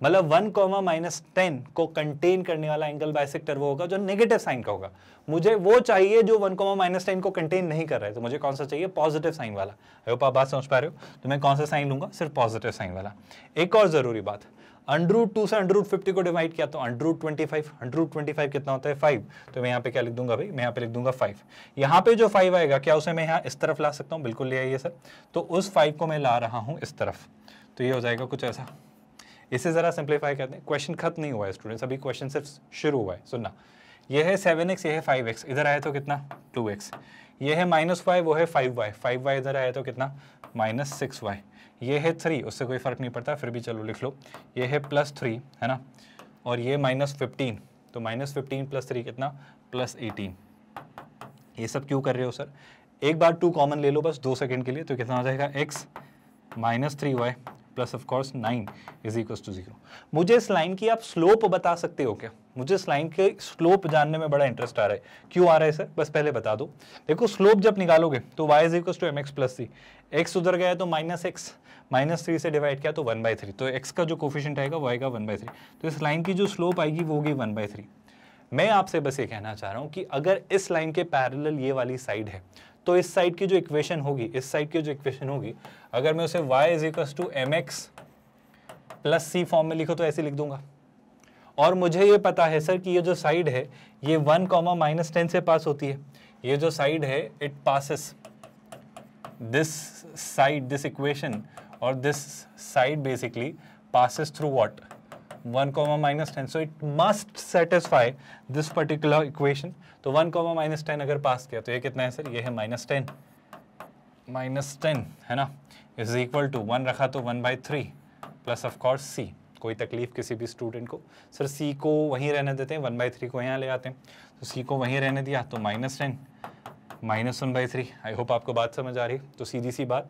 मतलब वन कॉमा माइनस टेन को कंटेन करने वाला एंगल बाइसेक्टर वो होगा जो नेगेटिव साइन का होगा मुझे वो चाहिए जो वन कॉमा माइनस टेन को कंटेन नहीं कर रहा है तो मुझे कौन सा चाहिए पॉजिटिव साइन वाला आई होप आप बात समझ पा रहे हो तो मैं कौन सा साइन लूंगा सिर्फ पॉजिटिव साइन वाला एक और ज़रूरी बात अंडरूट टू से अंडरूट फिफ्टी को डिवाइड किया तो under root twenty five under root twenty five कितना होता है फाइव तो मैं यहाँ पे क्या लिख दूंगा भाई मैं यहाँ पे लिख दूंगा फाइव यहाँ पे जो फाइव आएगा क्या उसे मैं यहाँ इस तरफ ला सकता हूँ बिल्कुल ले आइए सर तो उस फाइव को मैं ला रहा हूँ इस तरफ तो ये हो जाएगा कुछ ऐसा इसे ज़रा सिंप्लीफाई करते हैं क्वेश्चन खत्म नहीं हुआ है स्टूडेंट्स अभी क्वेश्चन सिर्फ शुरू हुआ है सुनना यह है सेवन एक्स ये है फाइव एक्स इधर आया तो कितना टू एक्स ये है माइनस फाइव वो है फाइव वाई फाइव वाई इधर आया तो कितना माइनस सिक्स वाई ये है थ्री उससे कोई फ़र्क नहीं पड़ता फिर भी चलो लिख लो ये है प्लस थ्री है ना और ये माइनस फिफ्टीन तो माइनस फिफ्टीन प्लस थ्री कितना प्लस एटीन ये सब क्यों कर रहे हो सर एक बार टू कॉमन ले लो बस दो सेकेंड के लिए तो कितना आ जाएगा x minus three Y plus of course nine is equal to zero मुझे इस लाइन की आप स्लोप बता सकते हो क्या मुझे इस लाइन के स्लोप जानने में बड़ा इंटरेस्ट आ रहा है क्यों आ रहा है सर बस पहले बता दो देखो स्लोप जब निकालोगे तो y is equal to m x plus c x उधर गया तो माइनस एक्स माइनस थ्री से डिवाइड किया तो वन बाई थ्री तो एक्स का जो कोफिशेंट आएगा वो आएगा वन बाई थ्री तो इस लाइन की जो स्लोप आएगी वो होगी वन बाई थ्री मैं आपसे बस ये कहना चाह रहा हूँ कि अगर इस लाइन के पैरेलल ये वाली साइड है तो इस साइड की जो इक्वेशन होगी इस साइड की जो इक्वेशन होगी अगर मैं उसे y is equal to m x plus c form में लिखो तो ऐसे लिख दूंगा और मुझे ये पता है सर कि ये जो साइड है ये वन कॉमा माइनस टेन से पास होती है ये जो साइड है it passes this side this equation और this side basically passes through what 1 comma minus ten so it must satisfy this particular equation तो 1 कॉमा माइनस टेन अगर पास किया तो ये कितना है सर ये है माइनस टेन माइनस टेन है ना इज इक्वल टू वन रखा तो one by three plus of course c कोई तकलीफ किसी भी स्टूडेंट को सर सी को वहीं रहने देते हैं वन बाई थ्री को यहाँ ले आते हैं तो सी को वहीं रहने दिया तो minus ten minus one by three I hope आपको बात समझ आ रही तो सीधी सी बात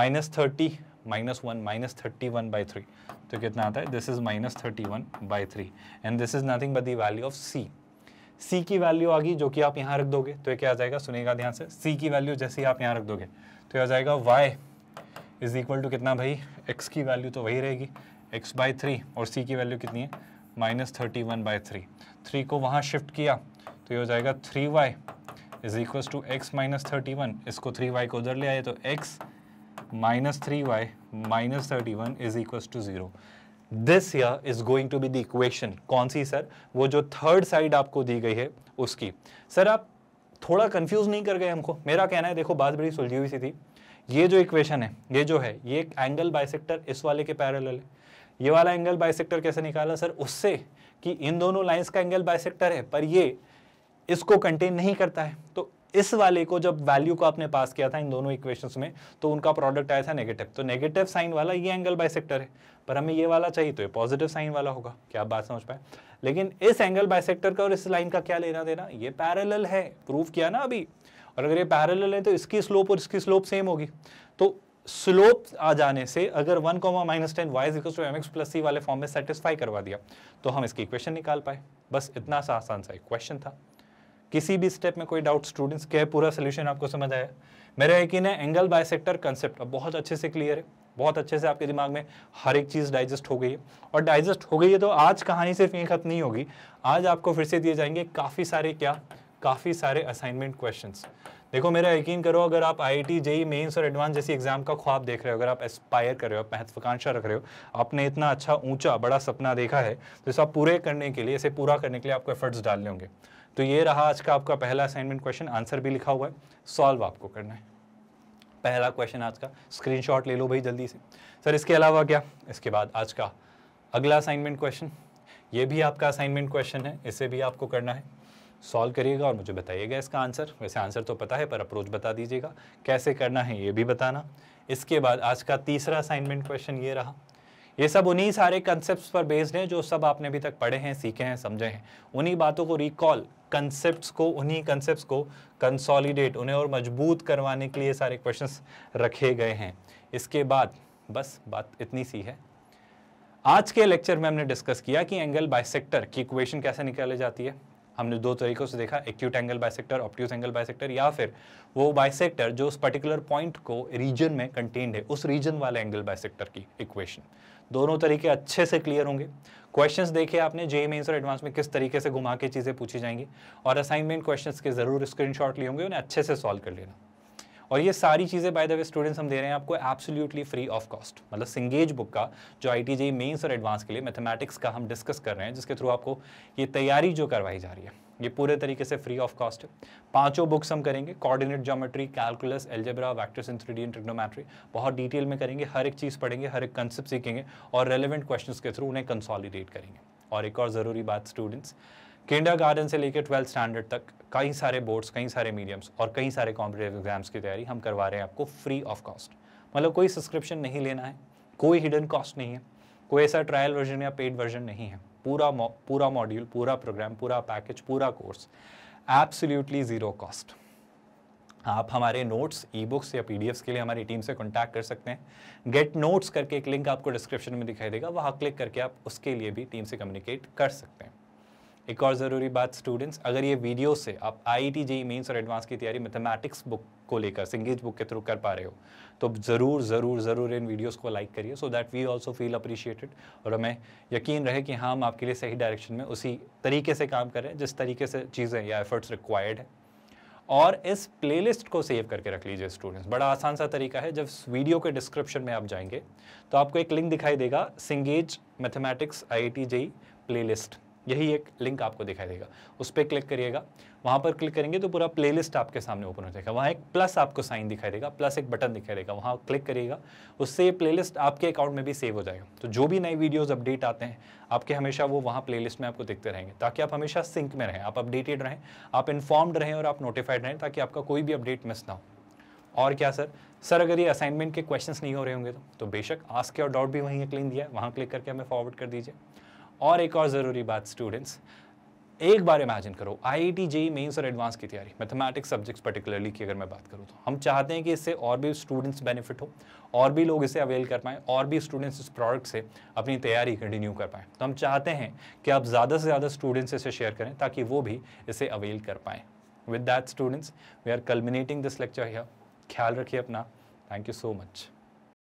minus thirty minus one minus thirty one by three तो कितना आता है this is minus thirty one by three and this is nothing but the value of c c की वैल्यू आ गई जो कि आप यहाँ रख दोगे तो ये क्या आ जाएगा सुनेगा ध्यान से सी की वैल्यू जैसे ही आप यहाँ रख दोगे तो ये आ जाएगा वाई इज इक्वल टू कितना भाई एक्स की वैल्यू तो वही रहेगी एक्स बाई थ्री और सी की वैल्यू कितनी है minus thirty one by three three को वहाँ शिफ्ट किया तो ये हो जाएगा three y is equal to x minus thirty one इसको थ्री वाई को उधर ले आए तो x minus three Y minus thirty one is equal to zero this या is going to be the equation कौन सी सर वो जो थर्ड साइड आपको दी गई है उसकी सर आप थोड़ा कंफ्यूज नहीं कर गए हमको मेरा कहना है देखो बात बड़ी सुलझी हुई सी थी ये जो इक्वेशन है ये जो है ये एक एंगल बाइसेक्टर इस वाले के पैरल है ये वाला एंगल बाइसेक्टर कैसे निकाला सर उससे कि इन दोनों लाइन्स का एंगल बाइसेक्टर है पर ये इसको कंटेन नहीं करता है तो इस वाले को जब वैल्यू को आपने पास किया था इन दोनों इक्वेशंस में तो उनका प्रोडक्ट आया था नेगेटिव तो नेगेटिव साइन वाला ये एंगल बाइसेक्टर है पर हमें ये वाला चाहिए तो ये पॉजिटिव साइन वाला होगा क्या आप बात समझ पाए लेकिन इस एंगल बाइसेक्टर का और इस लाइन का क्या लेना देना ये पैरेलल है प्रूव किया ना अभी और अगर ये पैरेलल है तो इसकी स्लोप और इसकी स्लोप सेम होगी तो स्लोप आ जाने से अगर one comma minus ten y equal plus c वाले फॉर्म में सेटिस्फाई करवा दिया तो हम इसकी इक्वेशन निकाल पाए बस इतना सा आसान सा एक क्वेश्चन था किसी भी स्टेप में कोई डाउट स्टूडेंट्स के पूरा सोल्यूशन आपको समझ आया मेरा यकीन है एंगल बाय सेक्टर कंसेप्ट बहुत अच्छे से क्लियर है बहुत अच्छे से आपके दिमाग में हर एक चीज़ डाइजेस्ट हो गई है और डाइजेस्ट हो गई है तो आज कहानी सिर्फ यहीं ख़त्म नहीं होगी आज आपको फिर से दिए जाएंगे काफ़ी सारे क्या काफ़ी सारे असाइनमेंट क्वेश्चन देखो मेरा यकीन करो अगर आप आई आई जेई मेन्स और एडवांस जैसी एग्जाम का ख्वाब देख रहे हो अगर आप एस्पायर कर रहे हो महत्वाकांक्षा रख रहे हो आपने इतना अच्छा ऊंचा बड़ा सपना देखा है तो इसे आप पूरे करने के लिए इसे पूरा करने के लिए आपको एफर्ट्स डालने होंगे तो ये रहा आज का आपका पहला असाइनमेंट क्वेश्चन आंसर भी लिखा हुआ है सॉल्व आपको करना है पहला क्वेश्चन आज का स्क्रीनशॉट ले लो भाई जल्दी से सर इसके अलावा क्या इसके बाद आज का अगला असाइनमेंट क्वेश्चन ये भी आपका असाइनमेंट क्वेश्चन है इसे भी आपको करना है सॉल्व करिएगा और मुझे बताइएगा इसका आंसर वैसे आंसर तो पता है पर अप्रोच बता दीजिएगा कैसे करना है ये भी बताना इसके बाद आज का तीसरा असाइनमेंट क्वेश्चन ये रहा ये सब उन्हीं सारे कंसेप्ट पर बेस्ड हैं जो सब आपने अभी तक पढ़े हैं सीखे हैं समझे हैं उन्हीं बातों को रिकॉल कंसेप्ट्स को उन्हीं कंसेप्ट्स को कंसोलिडेट उन्हें और मजबूत करवाने के लिए सारे क्वेश्चंस रखे गए हैं इसके बाद बस बात इतनी सी है आज के लेक्चर में हमने डिस्कस किया कि एंगल बायसेक्टर की इक्वेशन कैसे निकाली जाती है हमने दो तरीकों से देखा acute angle bisector obtuse angle bisector या फिर वो बायसेक्टर जो उस पर्टिकुलर पॉइंट को रीजन में कंटेन्ड है उस रीजन वाले एंगल बायसेक्टर की इक्वेशन दोनों तरीके अच्छे से क्लियर होंगे क्वेश्चंस देखे आपने जे मेन्स e और एडवांस में किस तरीके से घुमा के चीज़ें पूछी जाएंगी और असाइनमेंट क्वेश्चंस के ज़रूर स्क्रीनशॉट लिए होंगे उन्हें अच्छे से सॉल्व कर लेना और ये सारी चीज़ें बाय द वे स्टूडेंट्स हम दे रहे हैं आपको एब्सोल्युटली फ्री ऑफ कॉस्ट मतलब सिंगेज बुक का जो आई टी e और एडवांस के लिए मैथमेटिक्स का हम डिस्कस कर रहे हैं जिसके थ्रू आपको ये तैयारी जो करवाई जा रही है ये पूरे तरीके से फ्री ऑफ कॉस्ट है पांचों बुक्स हम करेंगे coordinate geometry calculus algebra vectors in three trigonometry बहुत डिटेल में करेंगे हर एक चीज़ पढ़ेंगे हर एक कंसेप्ट सीखेंगे और रेलिवेंट क्वेश्चन के थ्रू उन्हें कंसॉलीडेट करेंगे और एक और ज़रूरी बात स्टूडेंट्स किंडर गार्डन से लेकर ट्वेल्थ स्टैंडर्ड तक कई सारे बोर्ड्स कई सारे मीडियम्स और कई सारे कॉम्पिटेटिव एग्जाम्स की तैयारी हम करवा रहे हैं आपको फ्री ऑफ कॉस्ट मतलब कोई सब्सक्रिप्शन नहीं लेना है कोई हिडन कॉस्ट नहीं है कोई ऐसा ट्रायल वर्जन या पेड वर्जन नहीं है पूरा पूरा मॉड्यूल पूरा प्रोग्राम पूरा पैकेज पूरा कोर्स एब्सोल्युटली ज़ीरो कॉस्ट आप हमारे नोट्स ई बुक्स या पी के लिए हमारी टीम से कॉन्टैक्ट कर सकते हैं गेट नोट्स करके एक लिंक आपको डिस्क्रिप्शन में दिखाई देगा वहाँ क्लिक करके आप उसके लिए भी टीम से कम्युनिकेट कर सकते हैं एक और ज़रूरी बात स्टूडेंट्स अगर ये वीडियो से आप आई टी जी मेन्स और एडवांस की तैयारी मैथमेटिक्स बुक को लेकर सिंगेज बुक के थ्रू कर पा रहे हो तो ज़रूर ज़रूर ज़रूर इन वीडियोस को लाइक करिए so that we also feel appreciated और हमें यकीन रहे कि हाँ, हम आपके लिए सही डायरेक्शन में उसी तरीके से काम करें जिस तरीके से चीज़ें या एफर्ट्स रिक्वायर्ड है और इस प्लेलिस्ट को सेव करके रख लीजिए स्टूडेंट्स बड़ा आसान सा तरीका है जब इस वीडियो के डिस्क्रिप्शन में आप जाएंगे तो आपको एक लिंक दिखाई देगा सिंगेज mathematics I I T JEE playlist यही एक लिंक आपको दिखाई देगा उस पर क्लिक करिएगा वहाँ पर क्लिक करेंगे तो पूरा प्लेलिस्ट आपके सामने ओपन हो जाएगा वहाँ एक प्लस आपको साइन दिखाई देगा प्लस एक बटन दिखाई देगा वहाँ क्लिक करिएगा उससे ये प्लेलिस्ट आपके अकाउंट में भी सेव हो जाएगा तो जो भी नए वीडियोज़ अपडेट आते हैं आपके हमेशा वो वहाँ प्ले में आपको दिखते रहेंगे ताकि आप हमेशा सिंक में रहें आप अपडेटेड रहें आप इन्फॉर्म्ड रहें और आप नोटिफाइड रहें ताकि आपका कोई भी अपडेट मिस ना हो और क्या सर सर अगर ये असाइनमेंट के क्वेश्चंस नहीं हो रहे होंगे तो तो बेशक आस्क और डॉट भी वहीं क्लीन दिया है वहाँ क्लिक करके हमें फॉरवर्ड कर दीजिए और एक और ज़रूरी बात स्टूडेंट्स एक बार इमेजिन करो I I T JEE mains और एडवांस की तैयारी मैथमेटिक्स सब्जेक्ट्स पर्टिकुलरली की अगर मैं बात करूँ तो हम चाहते हैं कि इससे और भी स्टूडेंट्स बेनिफिट हो और भी लोग इसे अवेल कर पाएँ और भी स्टूडेंट्स इस प्रोडक्ट से अपनी तैयारी कंटिन्यू कर पाएँ तो हम चाहते हैं कि आप ज़्यादा से ज़्यादा स्टूडेंट्स इसे शेयर करें ताकि वो भी इसे अवेल कर पाएँ with that students we are culminating this lecture here ख्याल रखिए अपना थैंक यू सो मच